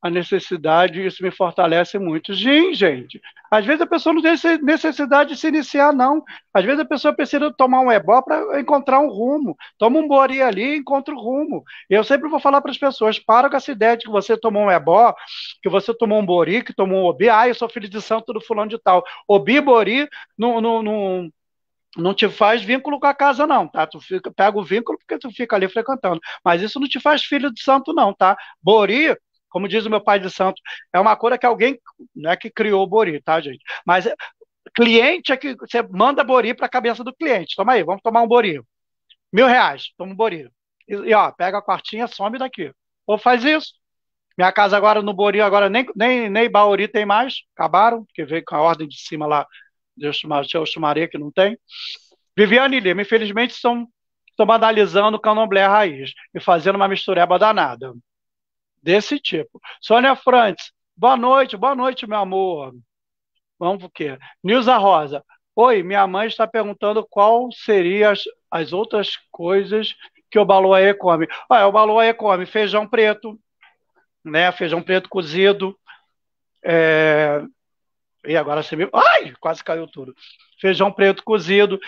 a necessidade, isso me fortalece muito. Sim, gente. Às vezes a pessoa não tem necessidade de se iniciar, não. Às vezes a pessoa precisa tomar um ebó para encontrar um rumo. Toma um bori ali e encontra o um rumo. Eu sempre vou falar para as pessoas: para com essa ideia de que você tomou um ebó, que você tomou um bori, que tomou um obi. Ah, eu sou filho de santo do fulano de tal. Obi, bori, não, não, não, não te faz vínculo com a casa, não, tá? Tu fica, pega o vínculo porque tu fica ali frequentando. Mas isso não te faz filho de santo, não, tá? Bori como diz o meu pai de santo, é uma coisa que alguém não é que criou o Bori, tá, gente? Mas é, cliente é que você manda Bori para a cabeça do cliente. Toma aí, vamos tomar um Bori. Mil reais, toma um Bori. E, e ó, pega a quartinha, some daqui. Ou faz isso. Minha casa agora no Bori, agora nem, nem, nem Bauri tem mais, acabaram, porque veio com a ordem de cima lá, Deus Chumaré, que não tem. Viviane Lima, infelizmente, estão, estão banalizando o candomblé raiz e fazendo uma mistureba danada desse tipo. Sônia Frantes, boa noite, boa noite, meu amor. Vamos por quê? Nilza Rosa, oi, minha mãe está perguntando qual seriam as, as outras coisas que o Baluaê come. Olha, o Baluaê come feijão preto, né? Feijão preto cozido. É... E agora você me. Ai, quase caiu tudo. Feijão preto cozido,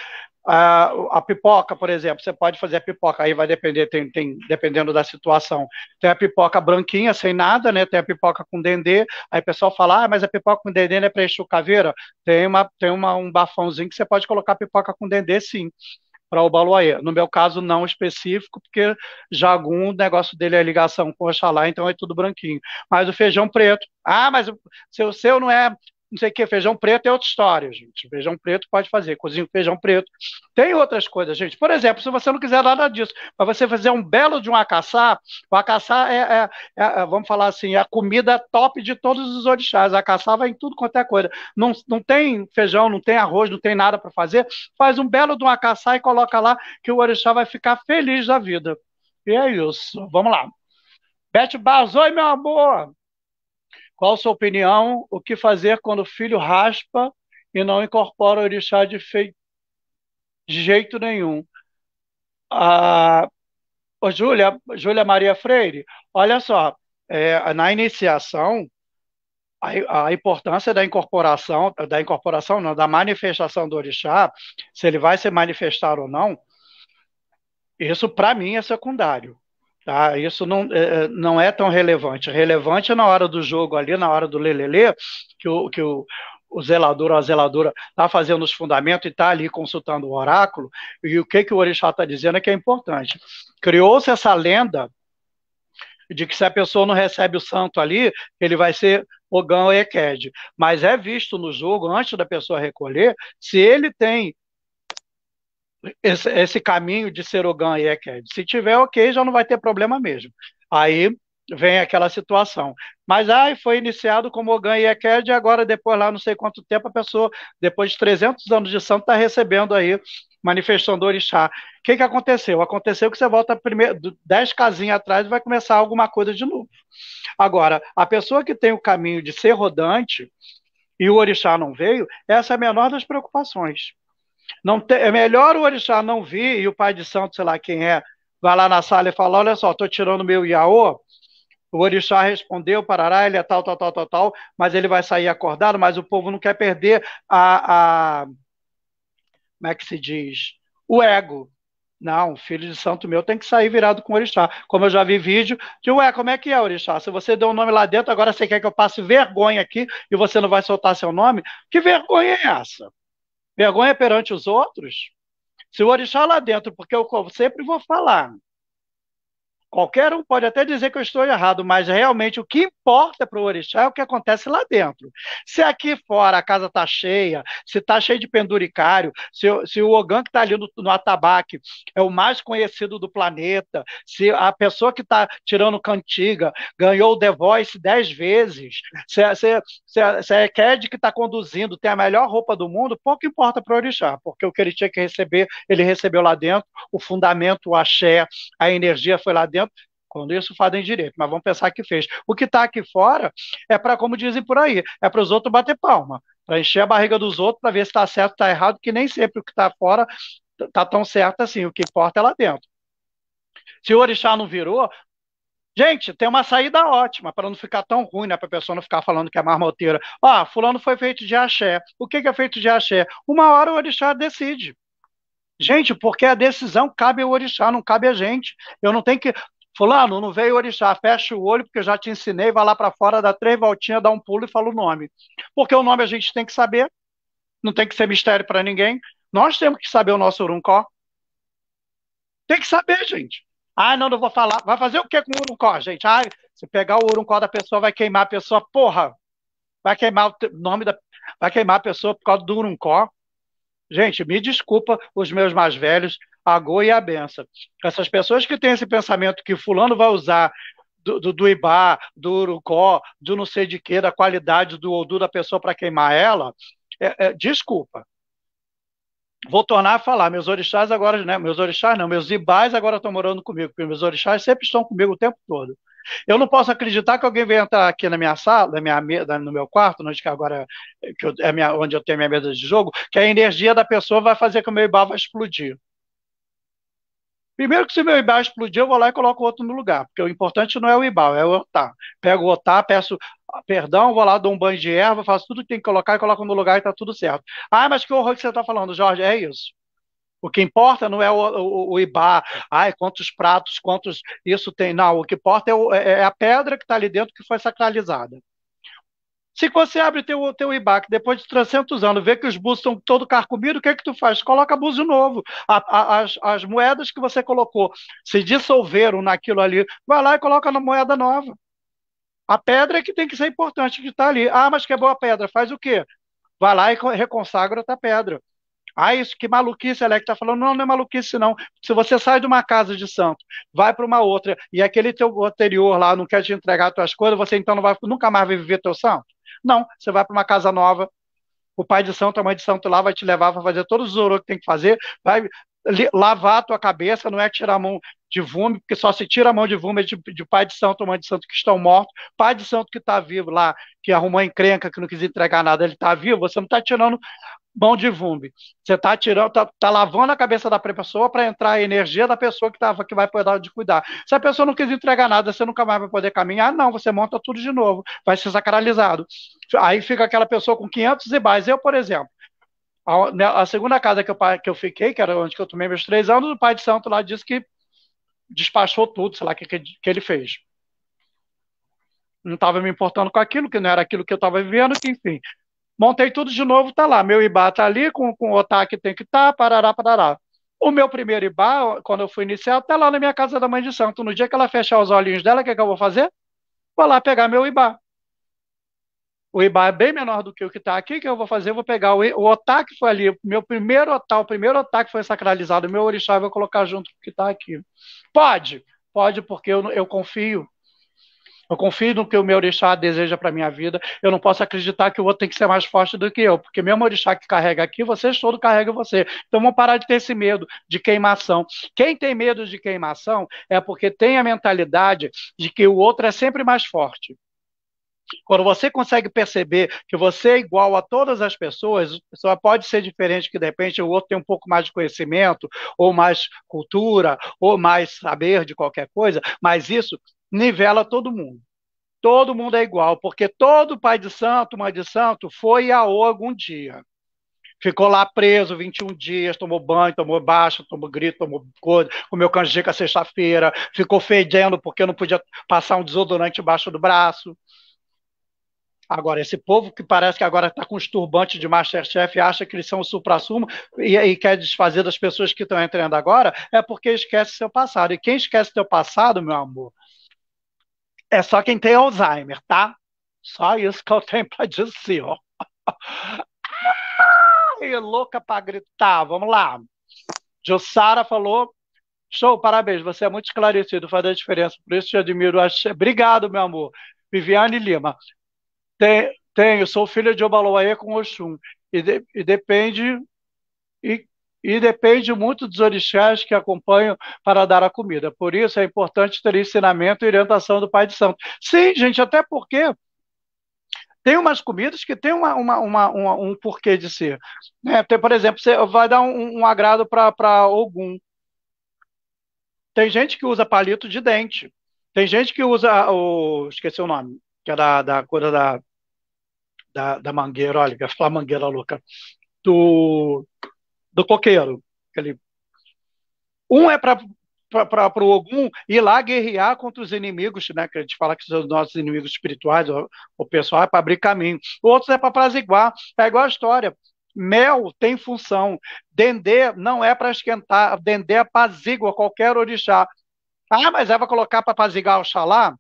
a, a, pipoca, por exemplo, você pode fazer a pipoca, aí vai depender, tem, tem, dependendo da situação. Tem a pipoca branquinha, sem nada, né? Tem a pipoca com dendê, aí o pessoal fala, ah, mas a pipoca com dendê não é para o caveira? Tem, uma, tem uma, um bafãozinho que você pode colocar pipoca com dendê, sim, para o baluaê. No meu caso, não específico, porque jagum, o negócio dele é ligação com Oxalá, então é tudo branquinho. Mas o feijão preto, ah, mas o seu, seu não é não sei o que, feijão preto é outra história, gente. Feijão preto pode fazer, cozinho feijão preto. Tem outras coisas, gente. Por exemplo, se você não quiser nada disso, mas você fazer um belo de um acaçá, o acaçá é, é, é, é vamos falar assim, é a comida top de todos os orixás. acaçá vai em tudo quanto é coisa. Não, não tem feijão, não tem arroz, não tem nada para fazer, faz um belo de um acaçá e coloca lá que o orixá vai ficar feliz da vida. E é isso. Vamos lá. Beth Barros, oi, meu amor! Qual sua opinião? O que fazer quando o filho raspa e não incorpora o orixá de, fe... de jeito nenhum? Ah, Júlia, Júlia Maria Freire, olha só, é, na iniciação, a, a, importância da incorporação, da incorporação não, da manifestação do orixá, se ele vai se manifestar ou não, isso para mim é secundário. Tá? Isso não é, é, não é tão relevante. Relevante é na hora do jogo ali, na hora do lelele, que o, que o, o zelador ou a zeladora está fazendo os fundamentos e está ali consultando o oráculo, e o que, que o orixá está dizendo é que é importante. Criou-se essa lenda de que se a pessoa não recebe o santo ali, ele vai ser Ogão ou Eked. Mas é visto no jogo, antes da pessoa recolher, se ele tem esse, esse caminho de ser ogan e Eked. Se tiver, ok, já não vai ter problema mesmo. Aí vem aquela situação. Mas ai foi iniciado como Ogan e Eked, e agora, depois lá, não sei quanto tempo, a pessoa, depois de 300 anos de santo, está recebendo aí manifestando orixá. O que, que aconteceu? Aconteceu que você volta primeiro, dez casinhas atrás e vai começar alguma coisa de novo. Agora, a pessoa que tem o caminho de ser rodante e o orixá não veio, essa é a menor das preocupações. Não te, é melhor o orixá não vir e o pai de santo, sei lá quem é, vai lá na sala e fala: Olha só, estou tirando meu iaô. O orixá respondeu, parará, ele é tal, tal, tal, tal, tal, mas ele vai sair acordado, mas o povo não quer perder a, a como é que se diz? O ego. Não, filho de santo meu tem que sair virado com o orixá. Como eu já vi vídeo de, ué, como é que é orixá? Se você deu um nome lá dentro, agora você quer que eu passe vergonha aqui e você não vai soltar seu nome? Que vergonha é essa? Vergonha perante os outros? Se o orixá lá dentro, porque eu sempre vou falar. Qualquer um pode até dizer que eu estou errado, mas realmente o que importa para o orixá é o que acontece lá dentro. Se aqui fora a casa está cheia, se está cheio de penduricário, se, se o Ogan que está ali no, no, atabaque é o mais conhecido do planeta, se a pessoa que está tirando cantiga ganhou o The Voice dez vezes, se, se, se, se a Ked que está conduzindo tem a melhor roupa do mundo, pouco importa para o orixá, porque o que ele tinha que receber, ele recebeu lá dentro, o fundamento, o axé, a energia foi lá dentro, quando isso em direito, mas vamos pensar que fez. O que está aqui fora é para, como dizem por aí, é para os outros bater palma, para encher a barriga dos outros, para ver se está certo ou está errado, que nem sempre o que está fora está tão certo assim. O que importa é lá dentro. Se o orixá não virou, Gente, tem uma saída ótima para não ficar tão ruim, né? Para a pessoa não ficar falando que é marmoteira. Ó, ah, fulano foi feito de axé. O que, que é feito de axé? Uma hora o orixá decide. Gente, porque a decisão cabe ao orixá, não cabe a gente. Eu não tenho que Fulano, não veio orixá, fecha o olho, porque eu já te ensinei, vai lá para fora, dá três voltinhas, dá um pulo e fala o nome. Porque o nome a gente tem que saber, não tem que ser mistério para ninguém. Nós temos que saber o nosso uruncó. Tem que saber, gente. Ah, não, não vou falar. Vai fazer o que com o uruncó, gente? Ah, se pegar o uruncó da pessoa, vai queimar a pessoa. Porra, vai queimar o nome da... Vai queimar a pessoa por causa do uruncó. Gente, me desculpa os meus mais velhos, a e a benção. Essas pessoas que têm esse pensamento que fulano vai usar do, do, do Ibá, do Urucó, do não sei de quê, da qualidade do Odu da pessoa para queimar ela, é, é, desculpa. Vou tornar a falar, meus orixás agora, né? Meus orixás não, meus ibás agora estão morando comigo, porque meus orixás sempre estão comigo o tempo todo. Eu não posso acreditar que alguém venha entrar aqui na minha sala, na minha, na, no meu quarto, onde que agora que eu, é minha, onde eu tenho minha mesa de jogo, que a energia da pessoa vai fazer com que o meu ibá vai explodir. Primeiro que se meu IBAL explodir, eu vou lá e coloco outro no lugar, porque o importante não é o IBAL, é o OTAR. Pego o OTAR, peço ah, perdão, vou lá, dou um banho de erva, faço tudo que tem que colocar e coloco no lugar e está tudo certo. Ah, mas que horror que você está falando, Jorge, é isso. O que importa não é o, o, o IBA, ai, quantos pratos, quantos isso tem, não. O que importa é, o, é, é a pedra que está ali dentro que foi sacralizada. Se você abre o teu, teu IBAC depois de 300 anos, vê que os búzios estão todo carcomido, o que é que tu faz? Coloca búzio novo. A, a, as, as moedas que você colocou se dissolveram naquilo ali, vai lá e coloca na moeda nova. A pedra é que tem que ser importante que está ali. Ah, mas que é boa pedra, faz o quê? Vai lá e reconsagra outra pedra. Ah, isso, que maluquice, Alex está falando. Não, não é maluquice, não. Se você sai de uma casa de santo, vai para uma outra, e aquele teu anterior lá não quer te entregar as tuas coisas, você então não vai, nunca mais vai viver teu santo? Não, você vai para uma casa nova, o pai de santo, a mãe de santo lá vai te levar para fazer todos os orou que tem que fazer, vai lavar a tua cabeça, não é tirar a mão de vômito, porque só se tira a mão de vômito é de, de, pai de santo, mãe de santo que estão mortos, pai de santo que está vivo lá, que arrumou encrenca, que não quis entregar nada, ele está vivo, você não está tirando mão de vômito, você está tirando, está tá lavando a cabeça da pessoa para entrar a energia da pessoa que, tava, que vai poder de cuidar. Se a pessoa não quis entregar nada, você nunca mais vai poder caminhar, não, você monta tudo de novo, vai ser sacralizado. Aí fica aquela pessoa com 500 mais. Eu, por exemplo, a, né, a, segunda casa que eu, que eu fiquei, que era onde eu tomei meus três anos, o pai de santo lá disse que despachou tudo, sei lá o que, que ele fez. Não estava me importando com aquilo, que não era aquilo que eu estava vivendo, que enfim. Montei tudo de novo, tá lá. Meu IBA tá ali, com, com o OTA que tem que estar, tá, parará, parará. O meu primeiro IBA, quando eu fui iniciar, tá lá na minha casa da mãe de santo. No dia que ela fechar os olhinhos dela, o que, é que eu vou fazer? Vou lá pegar meu IBA o IBA é bem menor do que o que está aqui, O que eu vou fazer, eu vou pegar o, o que foi ali, meu primeiro otá, o primeiro ataque foi sacralizado, o meu orixá, eu vou colocar junto com o que está aqui. Pode, pode, porque eu, eu confio. Eu confio no que o meu orixá deseja para minha vida. Eu não posso acreditar que o outro tem que ser mais forte do que eu, porque mesmo orixá que carrega aqui, vocês todos carregam você. Então vamos parar de ter esse medo de queimação. Quem tem medo de queimação é porque tem a mentalidade de que o outro é sempre mais forte. Quando você consegue perceber que você é igual a todas as pessoas, só pode ser diferente que de repente o outro tem um pouco mais de conhecimento, ou mais cultura, ou mais saber de qualquer coisa, mas isso nivela todo mundo. Todo mundo é igual, porque todo pai de santo, mãe de santo, foi a O algum dia. Ficou lá preso 21 dias, tomou banho, tomou baixo, tomou grito, tomou coisa, comeu canjica sexta-feira, ficou fedendo porque não podia passar um desodorante embaixo do braço Agora, esse povo que parece que agora está com os turbantes de Masterchef e acha que eles são o supra-sumo e, e, quer desfazer das pessoas que estão entrando agora, é porque esquece seu passado. E quem esquece seu passado, meu amor, é só quem tem Alzheimer, tá? Só isso que eu tenho para dizer, ó. Ai, louca para gritar, vamos lá. Jussara falou Show, parabéns, você é muito esclarecido, faz a diferença. Por isso te admiro. É- Obrigado, meu amor. Viviane Lima. Tem, tenho, sou filha de Obaloaê com Oxum. E, de, e depende e, e, depende muito dos orixás que acompanham para dar a comida. Por isso é importante ter ensinamento e orientação do Pai de Santo. Sim, gente, até porque tem umas comidas que tem uma, uma, uma, uma um porquê de ser. Né? Tem, por exemplo, você vai dar um, um agrado para Ogum. Tem gente que usa palito de dente. Tem gente que usa ah, o. Esqueci o nome, que é da, da coisa da da, da mangueira, olha, ia falar mangueira louca, do, do coqueiro. aquele um é para para o Ogum ir lá guerrear contra os inimigos, né? Que a gente fala que são os nossos inimigos espirituais, o, o pessoal é para abrir caminho. Outros é para apraziguar. É igual a história. Mel tem função. Dendê não é para esquentar. Dendê apazigua qualquer orixá. Ah, mas é para colocar para apaziguar Oxalá?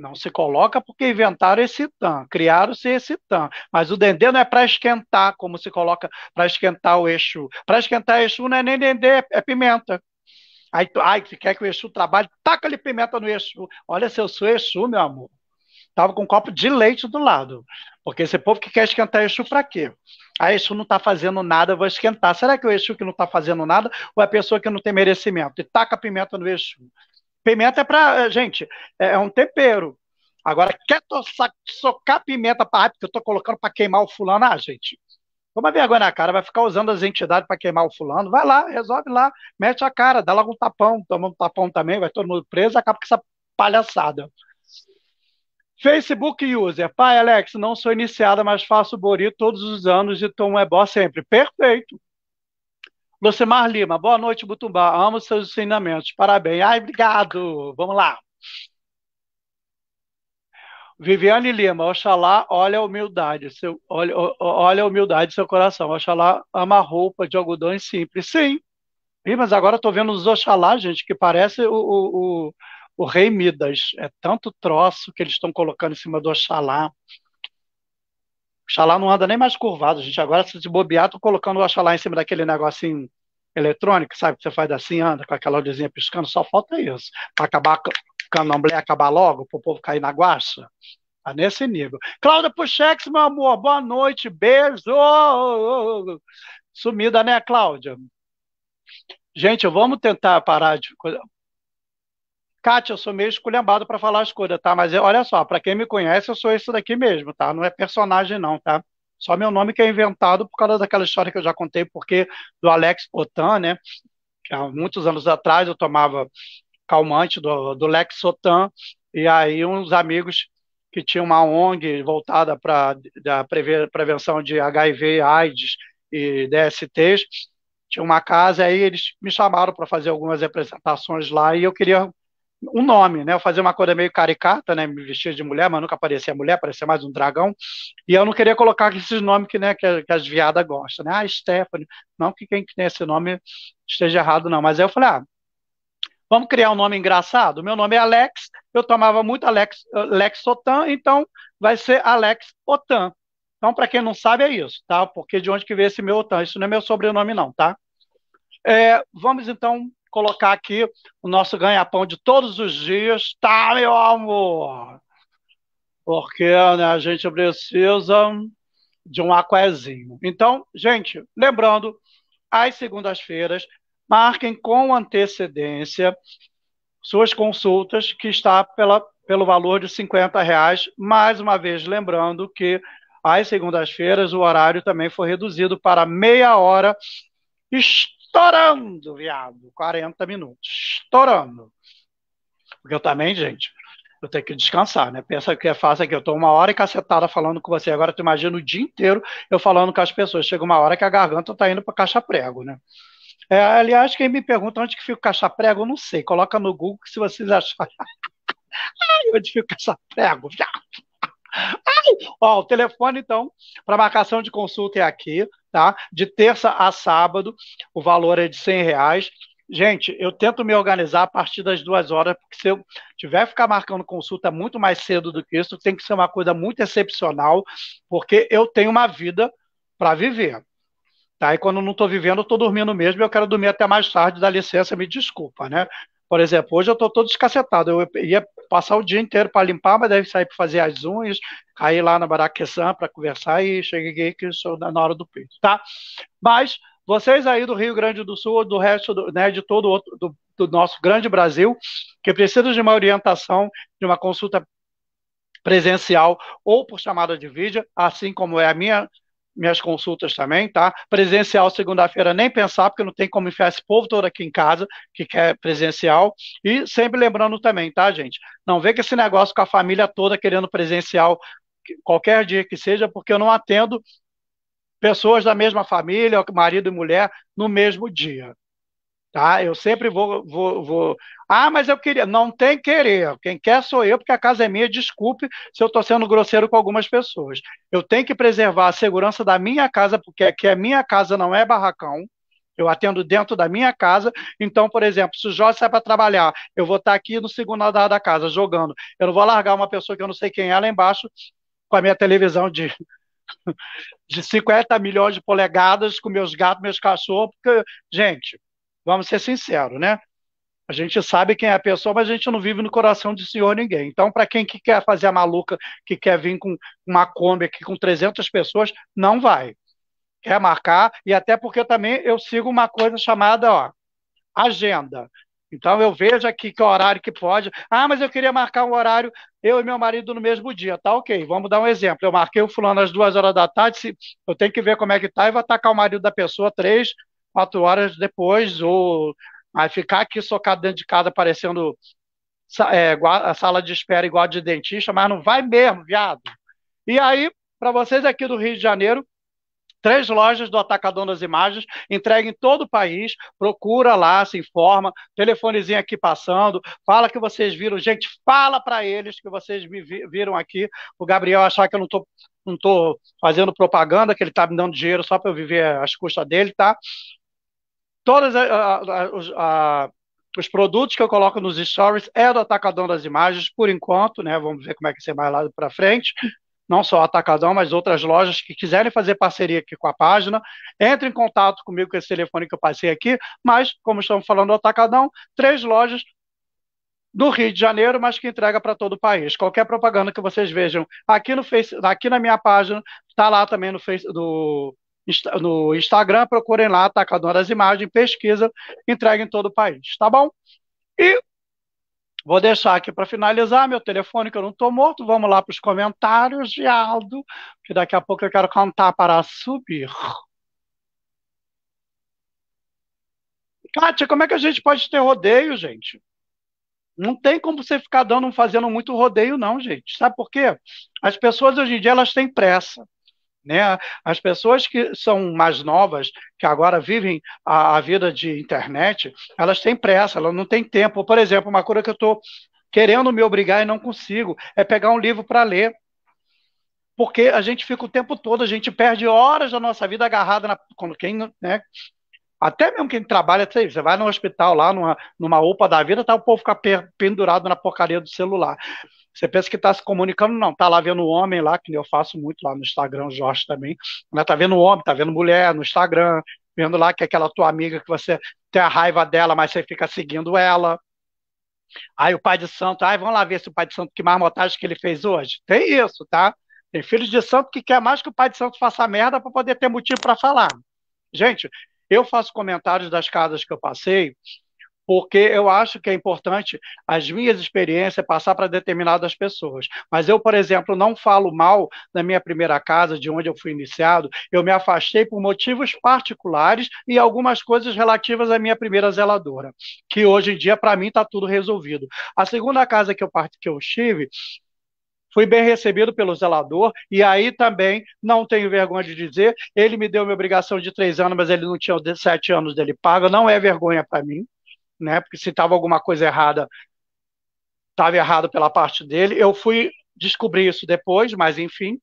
Não se coloca porque inventaram esse tan, criaram-se esse tan. Mas o dendê não é para esquentar, como se coloca para esquentar o eixo. Para esquentar o eixo não é nem dendê, é, é pimenta. Aí tu, ai, tu quer que o eixo trabalhe, taca-lhe pimenta no eixo. Olha, se eu sou eixo, meu amor, tava com um copo de leite do lado. Porque esse povo que quer esquentar eixo para quê? A ah, eixo não está fazendo nada, eu vou esquentar. Será que o eixo que não está fazendo nada ou é a pessoa que não tem merecimento? E taca pimenta no eixo. Pimenta é para. Eh, gente, é, é um tempero. Agora, quer socar pimenta para. Ah, porque eu tô colocando para queimar o fulano. Ah, gente, toma vergonha na cara, vai ficar usando as entidades para queimar o fulano. Vai lá, resolve lá, mete a cara, dá logo um tapão, toma um tapão também, vai todo mundo preso, acaba com essa palhaçada. Facebook user. Pai, Alex, não sou iniciada, mas faço Bori todos os anos e tomo ebó é sempre. Perfeito. Lucimar Lima, boa noite, Butumbá. Amo seus ensinamentos. Parabéns. Ai, obrigado. Vamos lá. Viviane Lima, Oxalá, olha a humildade, seu, olha, olha a humildade do seu coração. Oxalá ama roupa de e simples. Sim. Ih, mas agora estou vendo os Oxalá, gente, que parece o, o, o, o rei Midas. É tanto troço que eles estão colocando em cima do Oxalá. Xalá não anda nem mais curvado, gente. Agora, se bobear, tô colocando o Xalá em cima daquele negocinho eletrônico, sabe? Que você faz assim, anda com aquela luzinha piscando, só falta isso. Para acabar o candomblé acabar logo, para o povo cair na guacha. Tá nesse nível. Cláudia Puxex, meu amor, boa noite, beijo! Sumida, né, Cláudia? Gente, vamos tentar parar de. Kátia, eu sou meio esculhambado para falar as coisas, tá? Mas olha só, para quem me conhece, eu sou isso daqui mesmo, tá? Não é personagem, não, tá? Só meu nome que é inventado por causa daquela história que eu já contei, porque do Alex Otan, né? Que há muitos anos atrás eu tomava calmante do, do Otan e aí uns amigos que tinham uma ONG voltada para a prevenção de HIV, AIDS e DSTs, tinha uma casa, aí eles me chamaram para fazer algumas apresentações lá e eu queria um nome, né? Eu fazia uma coisa meio caricata, né? Me vestia de mulher, mas nunca parecia mulher, parecia mais um dragão. E eu não queria colocar esses nomes que, né, que, que as viadas gostam, né? Ah, Stephanie. Não que quem tem esse nome esteja errado, não. Mas aí eu falei, ah, vamos criar um nome engraçado? Meu nome é Alex, eu tomava muito Alex, Alex Otan, então vai ser Alex Otan. Então, para quem não sabe, é isso, tá? Porque de onde que veio esse meu Otan? Isso não é meu sobrenome, não, tá? É, vamos então colocar aqui o nosso ganha-pão de todos os dias, tá, meu amor? Porque né, a gente precisa de um aquezinho. Então, gente, lembrando, às segundas-feiras, marquem com antecedência suas consultas, que está pela, pelo valor de 50 reais. Mais uma vez, lembrando que às segundas-feiras o horário também foi reduzido para meia hora estourando, viado. 40 minutos, estourando. Porque eu também, gente, eu tenho que descansar, né? Pensa que é fácil aqui. Eu tô uma hora e cacetada falando com você. Agora tu imagina o dia inteiro eu falando com as pessoas. Chega uma hora que a garganta tá indo pra caixa prego, né? É, aliás, quem me pergunta onde que fica o caixa prego, eu não sei. Coloca no Google se vocês acharem. Ai, onde fica o caixa prego, viado? Ai, ó, o telefone, então, para marcação de consulta é aqui, tá? De terça a sábado, o valor é de cem reais. Gente, eu tento me organizar a partir das duas horas, porque se eu tiver que ficar marcando consulta muito mais cedo do que isso, tem que ser uma coisa muito excepcional, porque eu tenho uma vida para viver. Tá? E quando não estou vivendo, estou dormindo mesmo, eu quero dormir até mais tarde, dá licença, me desculpa, né? Por exemplo, hoje eu estou todo escacetado. Eu ia passar o dia inteiro para limpar, mas deve sair para fazer as unhas, cair lá na Baraqueçã para conversar e cheguei que sou na hora do peito, tá? Mas vocês aí do Rio Grande do Sul, do resto do, né, de todo outro, do, do nosso grande Brasil, que precisam de uma orientação, de uma consulta presencial ou por chamada de vídeo, assim como é a minha minhas consultas também, tá? Presencial segunda-feira nem pensar, porque não tem como enfiar esse povo todo aqui em casa que quer presencial. E sempre lembrando também, tá, gente? Não vê que esse negócio com a família toda querendo presencial qualquer dia que seja, porque eu não atendo pessoas da mesma família, marido e mulher, no mesmo dia. Tá? Eu sempre vou, vou, vou. Ah, mas eu queria. Não tem querer. Quem quer sou eu, porque a casa é minha. Desculpe se eu estou sendo grosseiro com algumas pessoas. Eu tenho que preservar a segurança da minha casa, porque aqui a minha casa não é barracão. Eu atendo dentro da minha casa. Então, por exemplo, se o Jorge sai para trabalhar, eu vou estar tá aqui no segundo andar da casa jogando. Eu não vou largar uma pessoa que eu não sei quem é lá embaixo com a minha televisão de, de 50 milhões de polegadas, com meus gatos, meus cachorros, porque, gente, Vamos ser sinceros, né? A gente sabe quem é a pessoa, mas a gente não vive no coração de senhor ninguém. Então, para quem que quer fazer a maluca, que quer vir com uma Kombi aqui com 300 pessoas, não vai. Quer marcar, e até porque também eu sigo uma coisa chamada ó, agenda. Então, eu vejo aqui que horário que pode. Ah, mas eu queria marcar um horário, eu e meu marido, no mesmo dia. Tá ok, vamos dar um exemplo. Eu marquei o fulano às duas horas da tarde, eu tenho que ver como é que tá e vou atacar o marido da pessoa três, quatro horas depois, ou a ah, ficar aqui socado dentro de casa parecendo é, a sala de espera igual de dentista, mas não vai mesmo, viado. E aí, para vocês aqui do Rio de Janeiro, três lojas do Atacadão das Imagens, entrega em todo o país, procura lá, se informa, telefonezinho aqui passando, fala que vocês viram, gente, fala para eles que vocês me viram aqui, o Gabriel achar que eu não tô, não tô fazendo propaganda, que ele tá me dando dinheiro só para eu viver às custas dele, tá? todos os produtos que eu coloco nos stories é do Atacadão das Imagens, por enquanto, né? Vamos ver como é que vai é vai lá para frente. Não só o Atacadão, mas outras lojas que quiserem fazer parceria aqui com a página, entre em contato comigo com esse telefone que eu passei aqui. Mas, como estamos falando do Atacadão, três lojas do Rio de Janeiro, mas que entrega para todo o país. Qualquer propaganda que vocês vejam aqui no face, aqui na minha página, está lá também no face do no Instagram, procurem lá, Atacadão das Imagens, pesquisa, entrega em todo o país, tá bom? E vou deixar aqui para finalizar meu telefone, que eu não estou morto, vamos lá para os comentários, Aldo que daqui a pouco eu quero cantar para subir. Kátia, como é que a gente pode ter rodeio, gente? Não tem como você ficar dando, fazendo muito rodeio, não, gente. Sabe por quê? As pessoas hoje em dia elas têm pressa. Né? As pessoas que são mais novas, que agora vivem a, a vida de internet, elas têm pressa, elas não têm tempo. Por exemplo, uma coisa que eu estou querendo me obrigar e não consigo é pegar um livro para ler porque a gente fica o tempo todo, a gente perde horas da nossa vida agarrada na. Quando quem, né, até mesmo quem trabalha, você vai no hospital lá, numa, numa UPA da vida, tá o povo ficar pendurado na porcaria do celular. Você pensa que está se comunicando, não, está lá vendo homem lá, que eu faço muito lá no Instagram, o Jorge também, Está né, vendo homem, está vendo mulher no Instagram, vendo lá que é aquela tua amiga que você tem a raiva dela, mas você fica seguindo ela. Aí o pai de santo, aí vamos lá ver se o pai de santo, que marmotagem que ele fez hoje. Tem isso, tá? Tem filhos de santo que quer mais que o pai de santo faça merda para poder ter motivo para falar. Gente, eu faço comentários das casas que eu passei, porque eu acho que é importante as minhas experiências passar para determinadas pessoas. Mas eu, por exemplo, não falo mal da minha primeira casa, de onde eu fui iniciado. Eu me afastei por motivos particulares e algumas coisas relativas à minha primeira zeladora, que hoje em dia, para mim, está tudo resolvido. A segunda casa que eu, que eu estive fui bem recebido pelo zelador, e aí também, não tenho vergonha de dizer, ele me deu minha obrigação de três anos, mas ele não tinha os sete anos dele paga, não é vergonha para mim, né? Porque se estava alguma coisa errada, estava errado pela parte dele. Eu fui descobrir isso depois, mas enfim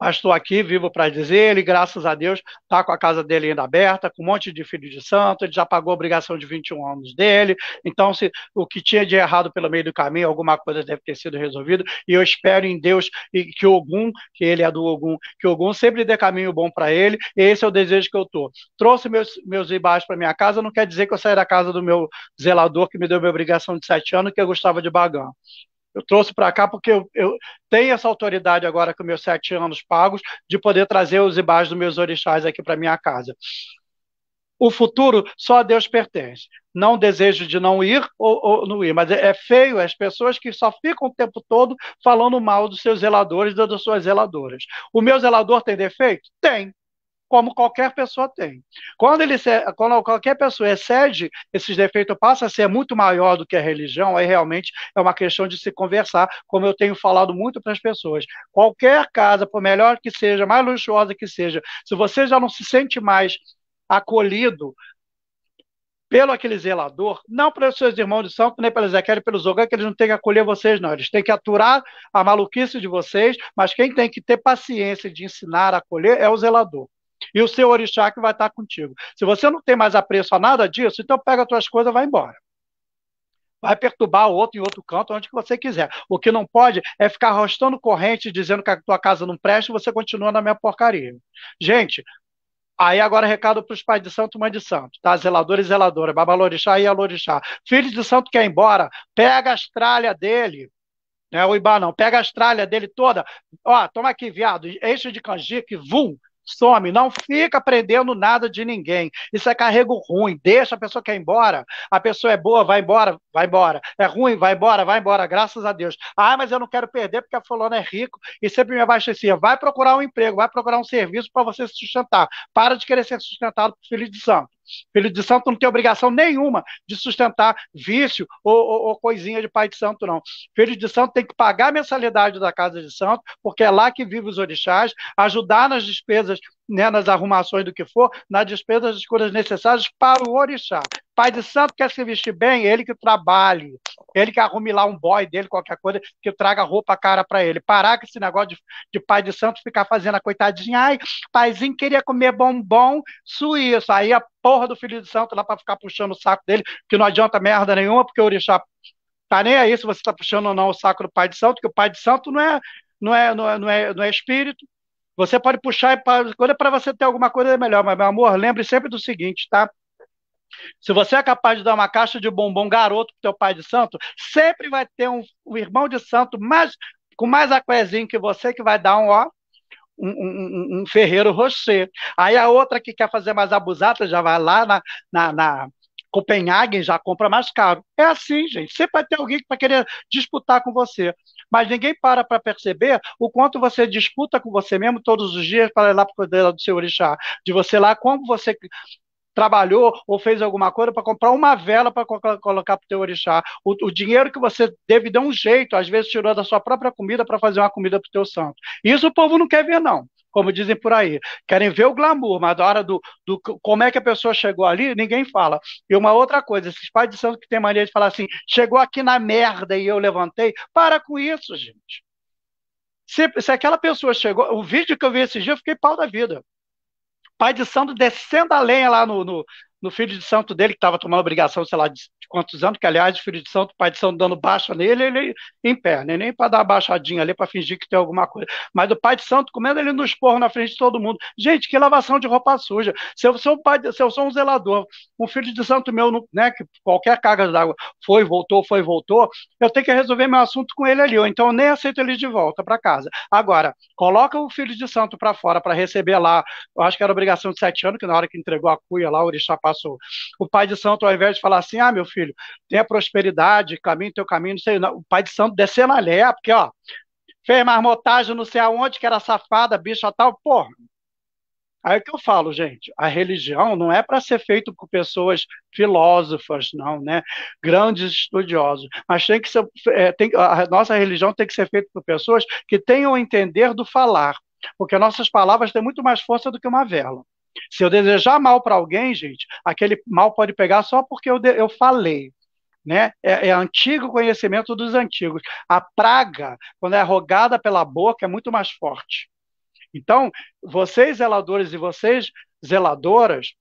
mas estou aqui vivo para dizer, ele, graças a Deus, está com a casa dele ainda aberta, com um monte de filho de santo, ele já pagou a obrigação de 21 anos dele, então se o que tinha de errado pelo meio do caminho, alguma coisa deve ter sido resolvido, e eu espero em Deus e que Ogum, que ele é do Ogum, que Ogum sempre dê caminho bom para ele, e esse é o desejo que eu tô. Trouxe meus, meus para minha casa, não quer dizer que eu saí da casa do meu zelador, que me deu minha obrigação de sete anos, que eu gostava de bagão. Eu trouxe para cá porque eu, eu, tenho essa autoridade agora com meus sete anos pagos de poder trazer os ibás dos meus orixás aqui para minha casa. O futuro só a Deus pertence. Não desejo de não ir ou, ou não ir, mas é, é, feio as pessoas que só ficam o tempo todo falando mal dos seus zeladores e das suas zeladoras. O meu zelador tem defeito? Tem como qualquer pessoa tem. Quando, ele, quando qualquer pessoa excede esses defeitos, passa a ser muito maior do que a religião, aí realmente é uma questão de se conversar, como eu tenho falado muito para as pessoas. Qualquer casa, por melhor que seja, mais luxuosa que seja, se você já não se sente mais acolhido, pelo aquele zelador, não pelos seus irmãos de santo, nem pelo Ezequiel, pelos Zogã, que eles não têm que acolher vocês, não. Eles têm que aturar a maluquice de vocês, mas quem tem que ter paciência de ensinar a acolher é o zelador. E o seu orixá que vai estar contigo. Se você não tem mais apreço a nada disso, então pega as tuas coisas e vai embora. Vai perturbar o outro em outro canto, onde que você quiser. O que não pode é ficar arrastando corrente, dizendo que a tua casa não presta e você continua na minha porcaria. Gente, Aí agora recado para os pais de santo, mãe de santo, tá? Zelador e zeladora, babalorixá e alorixá. Filho de santo quer ir embora, pega a tralhas dele, né? O Ibá não, pega a tralhas dele toda, ó, toma aqui, viado, enche de canjica e vum, some, não fica aprendendo nada de ninguém. Isso é carrego ruim, deixa a pessoa quer ir embora, a pessoa é boa, vai embora, vai embora. É ruim, vai embora, vai embora, graças a Deus. Ah, mas eu não quero perder porque a fulana é rico e sempre me abastecia. Vai procurar um emprego, vai procurar um serviço para você se sustentar. Para de querer ser sustentado por filho de santo. Filho de santo não tem obrigação nenhuma de sustentar vício ou, ou, ou, coisinha de pai de santo, não. Filho de santo tem que pagar a mensalidade da casa de santo, porque é lá que vive os orixás, ajudar nas despesas, né, nas arrumações do que for, nas despesas das coisas necessárias para o orixá. Pai de santo quer se vestir bem, ele que trabalhe. Ele que arrume lá um boy dele, qualquer coisa, que traga roupa cara para ele. Parar com esse negócio de, de, pai de santo ficar fazendo a coitadinha. Ai, paizinho queria comer bombom suíço. Aí a porra do filho de santo lá para ficar puxando o saco dele, que não adianta merda nenhuma, porque o orixá tá nem aí se você tá puxando ou não o saco do pai de santo, que o pai de santo não é, não é, não é, não é, não é espírito. Você pode puxar, quando é para você ter alguma coisa, é melhor. Mas, meu amor, lembre sempre do seguinte, tá? Se você é capaz de dar uma caixa de bombom garoto o teu pai de santo, sempre vai ter um, um irmão de santo mais, com mais aquezinho que você que vai dar um ó, um, um, um, ferreiro rocher. Aí a outra que quer fazer mais abusada já vai lá na, na, na Copenhague já compra mais caro. É assim, gente. Sempre vai ter alguém que vai querer disputar com você. Mas ninguém para para perceber o quanto você disputa com você mesmo todos os dias para ir lá para o do seu orixá. De você lá, como você trabalhou ou fez alguma coisa para comprar uma vela para colocar para o teu orixá. O, o, dinheiro que você teve deu um jeito, às vezes tirou da sua própria comida para fazer uma comida para o teu santo. Isso o povo não quer ver, não. Como dizem por aí, querem ver o glamour, mas da hora do, do como é que a pessoa chegou ali, ninguém fala. E uma outra coisa, esses pais de santo que tem mania de falar assim, chegou aqui na merda e eu levantei, para com isso, gente. Se, se, aquela pessoa chegou, o vídeo que eu vi esse dia, eu fiquei pau da vida pai de santo descendo a lenha lá no, no, no filho de santo dele, que estava tomando obrigação, sei lá, de quantos anos, que aliás, o filho de Santo, o Pai de Santo dando baixa nele, ele em pé, né? nem, nem para dar uma baixadinha ali para fingir que tem alguma coisa. Mas o Pai de Santo comendo ele nos porros na frente de todo mundo. Gente, que lavação de roupa suja. Se eu sou um, pai, se eu sou um zelador, um filho de santo meu, né, que qualquer carga d'água foi, voltou, foi, voltou, eu tenho que resolver meu assunto com ele ali, ou então eu nem aceito ele de volta para casa. Agora, coloca o filho de santo para fora para receber lá, eu acho que era obrigação de sete anos, que na hora que entregou a cuia lá, o orixá passou. O Pai de Santo, ao invés de falar assim, ah, meu filho, filho, tenha prosperidade, caminho teu caminho, não sei, não. o pai de santo descendo a lé, porque, ó, fez marmotagem não sei aonde, que era safada, bicha tal, porra. Aí é que eu falo, gente, a religião não é para ser feita por pessoas filósofas, não, né? Grandes estudiosos, mas tem que ser, é, tem, a nossa religião tem que ser feita por pessoas que tenham o entender do falar, porque nossas palavras têm muito mais força do que uma vela. Se eu desejar mal para alguém, gente, aquele mal pode pegar só porque eu, eu falei. Né? É, é, antigo conhecimento dos antigos. A praga, quando é rogada pela boca, é muito mais forte. Então, vocês, zeladores e vocês, zeladoras,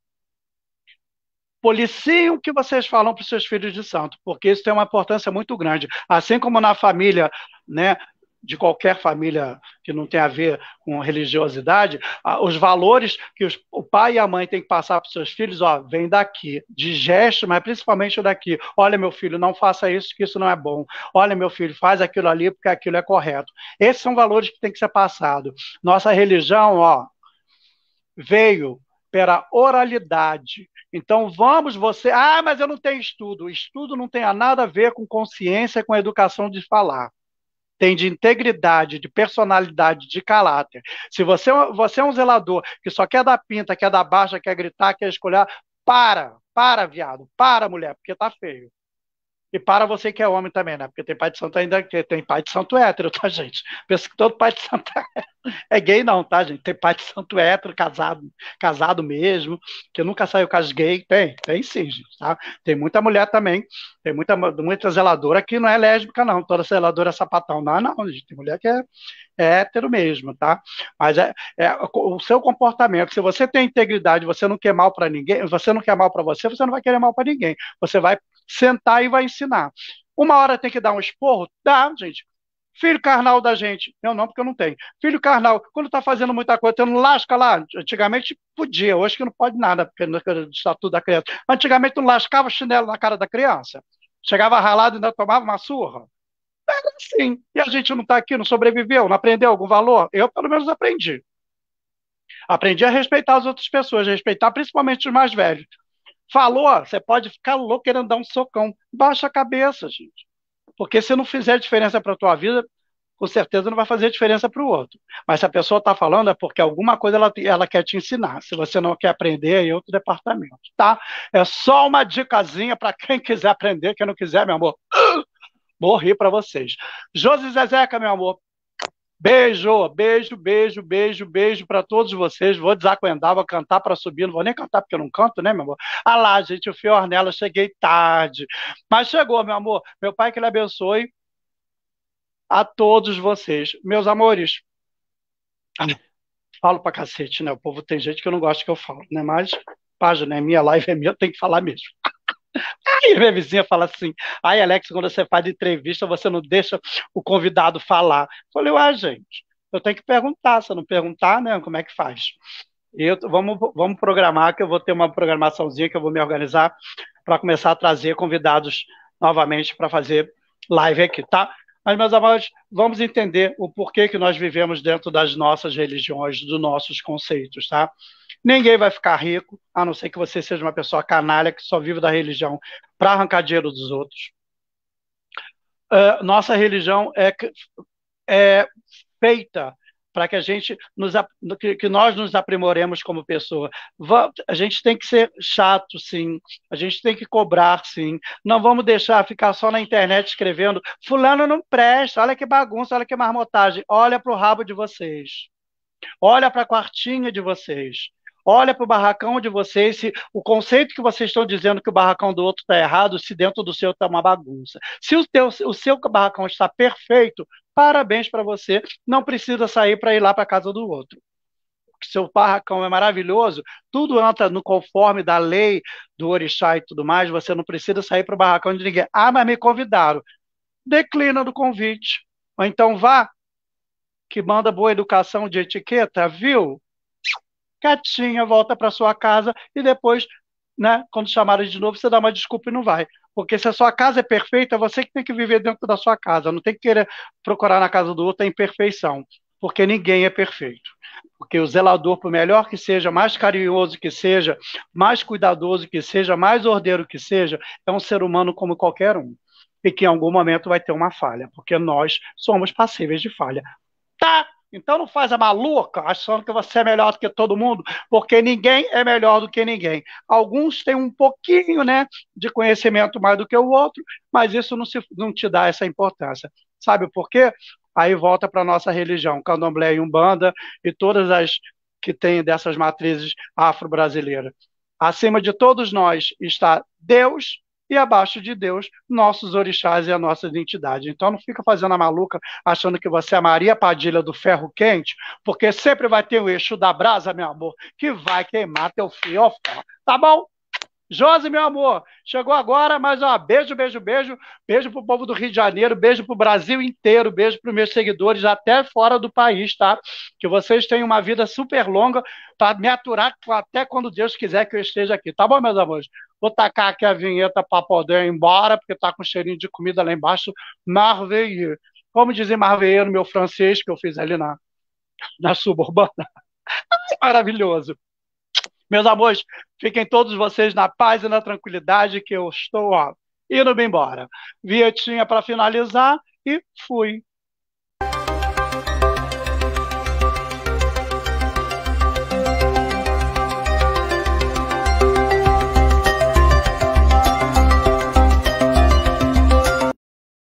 policiem o que vocês falam para os seus filhos de santo, porque isso tem uma importância muito grande. Assim como na família, né, de qualquer família que não tem a ver com religiosidade, os valores que os, o pai e a mãe têm que passar para os seus filhos, ó, vem daqui, de gesto, mas principalmente daqui. Olha, meu filho, não faça isso, que isso não é bom. Olha, meu filho, faz aquilo ali, porque aquilo é correto. Esses são valores que têm que ser passados. Nossa religião, ó, veio pela oralidade. Então vamos você, ah, mas eu não tenho estudo. Estudo não tem nada a ver com consciência, com educação de falar tem de integridade, de personalidade, de caráter. Se você, é você é um zelador que só quer dar pinta, quer dar baixa, quer gritar, quer escolher, para, para, viado, para, mulher, porque tá feio. E para você que é homem também, né? Porque tem pai de santo ainda tem pai de santo hétero, tá, gente? Pensa que todo pai de santo é, é gay, não, tá, gente? Tem pai de santo hétero, casado, casado mesmo, que nunca saiu com as gay. Tem, tem sim, gente, tá? Tem muita mulher também, tem muita, muita zeladora que não é lésbica, não. Toda zeladora é sapatão. Não, não, gente. Tem mulher que é, é hétero mesmo, tá? Mas é, é o seu comportamento. Se você tem integridade, você não quer mal para ninguém, você não quer mal para você, você não vai querer mal para ninguém. Você vai sentar e vai ensinar. Uma hora tem que dar um esporro? Dá, gente. Filho carnal da gente. Eu não, porque eu não tenho. Filho carnal, quando tá fazendo muita coisa, tendo lasca lá. Antigamente podia, hoje que não pode nada, porque é do estatuto da criança. Antigamente não lascava chinelo na cara da criança. Chegava ralado e ainda tomava uma surra. Era assim. E a gente não está aqui, não sobreviveu, não aprendeu algum valor? Eu, pelo menos, aprendi. Aprendi a respeitar as outras pessoas, respeitar principalmente os mais velhos. Falou, você pode ficar louco querendo dar um socão. Baixa a cabeça, gente. Porque se não fizer diferença para a tua vida, com certeza não vai fazer diferença para o outro. Mas se a pessoa está falando é porque alguma coisa ela, ela quer te ensinar. Se você não quer aprender, é outro departamento, tá? É só uma dicasinha para quem quiser aprender, quem não quiser, meu amor, morri para vocês. Josi Zezeca, meu amor, Beijo, beijo, beijo, beijo, beijo para todos vocês. Vou desacuendar, vou cantar para subir. Não vou nem cantar porque eu não canto, né, meu amor? Ah lá, gente, o Fiornella, cheguei tarde. Mas chegou, meu amor. Meu pai que lhe abençoe a todos vocês. Meus amores, ah, falo para cacete, né? O povo tem gente que não gosta que eu falo, né? Mas página é minha, live é minha, tenho que falar mesmo. Aí minha vizinha fala assim: ai, Alex, quando você faz entrevista, você não deixa o convidado falar. Eu falei, uai, gente, eu tenho que perguntar. Se eu não perguntar, né, como é que faz? Eu, vamos, vamos programar, que eu vou ter uma programaçãozinha que eu vou me organizar para começar a trazer convidados novamente para fazer live aqui, tá? Mas, meus amores, vamos entender o porquê que nós vivemos dentro das nossas religiões, dos nossos conceitos, tá? Ninguém vai ficar rico, a não ser que você seja uma pessoa canalha que só vive da religião para arrancar dinheiro dos outros. Uh, nossa religião é, é feita para que a gente nos, que nós nos aprimoremos como pessoa. A gente tem que ser chato, sim. A gente tem que cobrar, sim. Não vamos deixar ficar só na internet escrevendo fulano não presta, olha que bagunça, olha que marmotagem. Olha para o rabo de vocês. Olha para a quartinha de vocês olha para o barracão de vocês, se, o conceito que vocês estão dizendo que o barracão do outro está errado, se dentro do seu está uma bagunça. Se o, teu, o seu barracão está perfeito, parabéns para você, não precisa sair para ir lá para a casa do outro. Seu barracão é maravilhoso, tudo anda no conforme da lei do orixá e tudo mais, você não precisa sair para o barracão de ninguém. Ah, mas me convidaram. Declina do convite. Ou então vá, que manda boa educação de etiqueta, viu? quietinha, volta para sua casa e depois, né, quando chamarem de novo, você dá uma desculpa e não vai. Porque se a sua casa é perfeita, é você que tem que viver dentro da sua casa, não tem que querer procurar na casa do outro a imperfeição, porque ninguém é perfeito. Porque o zelador, por melhor que seja, mais carinhoso que seja, mais cuidadoso que seja, mais ordeiro que seja, é um ser humano como qualquer um. E que em algum momento vai ter uma falha, porque nós somos passíveis de falha. Tá então não faz a maluca achando que você é melhor do que todo mundo, porque ninguém é melhor do que ninguém. Alguns têm um pouquinho né, de conhecimento mais do que o outro, mas isso não, se, não te dá essa importância. Sabe por quê? Aí volta para a nossa religião, candomblé e umbanda e todas as que têm dessas matrizes afro-brasileiras. Acima de todos nós está Deus, e abaixo de Deus, nossos orixás e a nossa identidade. Então não fica fazendo a maluca achando que você é Maria Padilha do ferro quente, porque sempre vai ter o eixo da brasa, meu amor, que vai queimar teu fio. Tá bom? Josi, meu amor, chegou agora, mas ó, beijo, beijo, beijo. Beijo pro povo do Rio de Janeiro, beijo pro Brasil inteiro, beijo pros meus seguidores até fora do país, tá? Que vocês tenham uma vida super longa para me aturar até quando Deus quiser que eu esteja aqui, tá bom, meus amores? Vou tacar aqui a vinheta para poder ir embora, porque está com cheirinho de comida lá embaixo. Marveilleux. Como dizer marveilleux no meu francês, que eu fiz ali na, na suburbana. Maravilhoso. Meus amores, fiquem todos vocês na paz e na tranquilidade que eu estou ó, indo embora. Vietinha para finalizar e fui.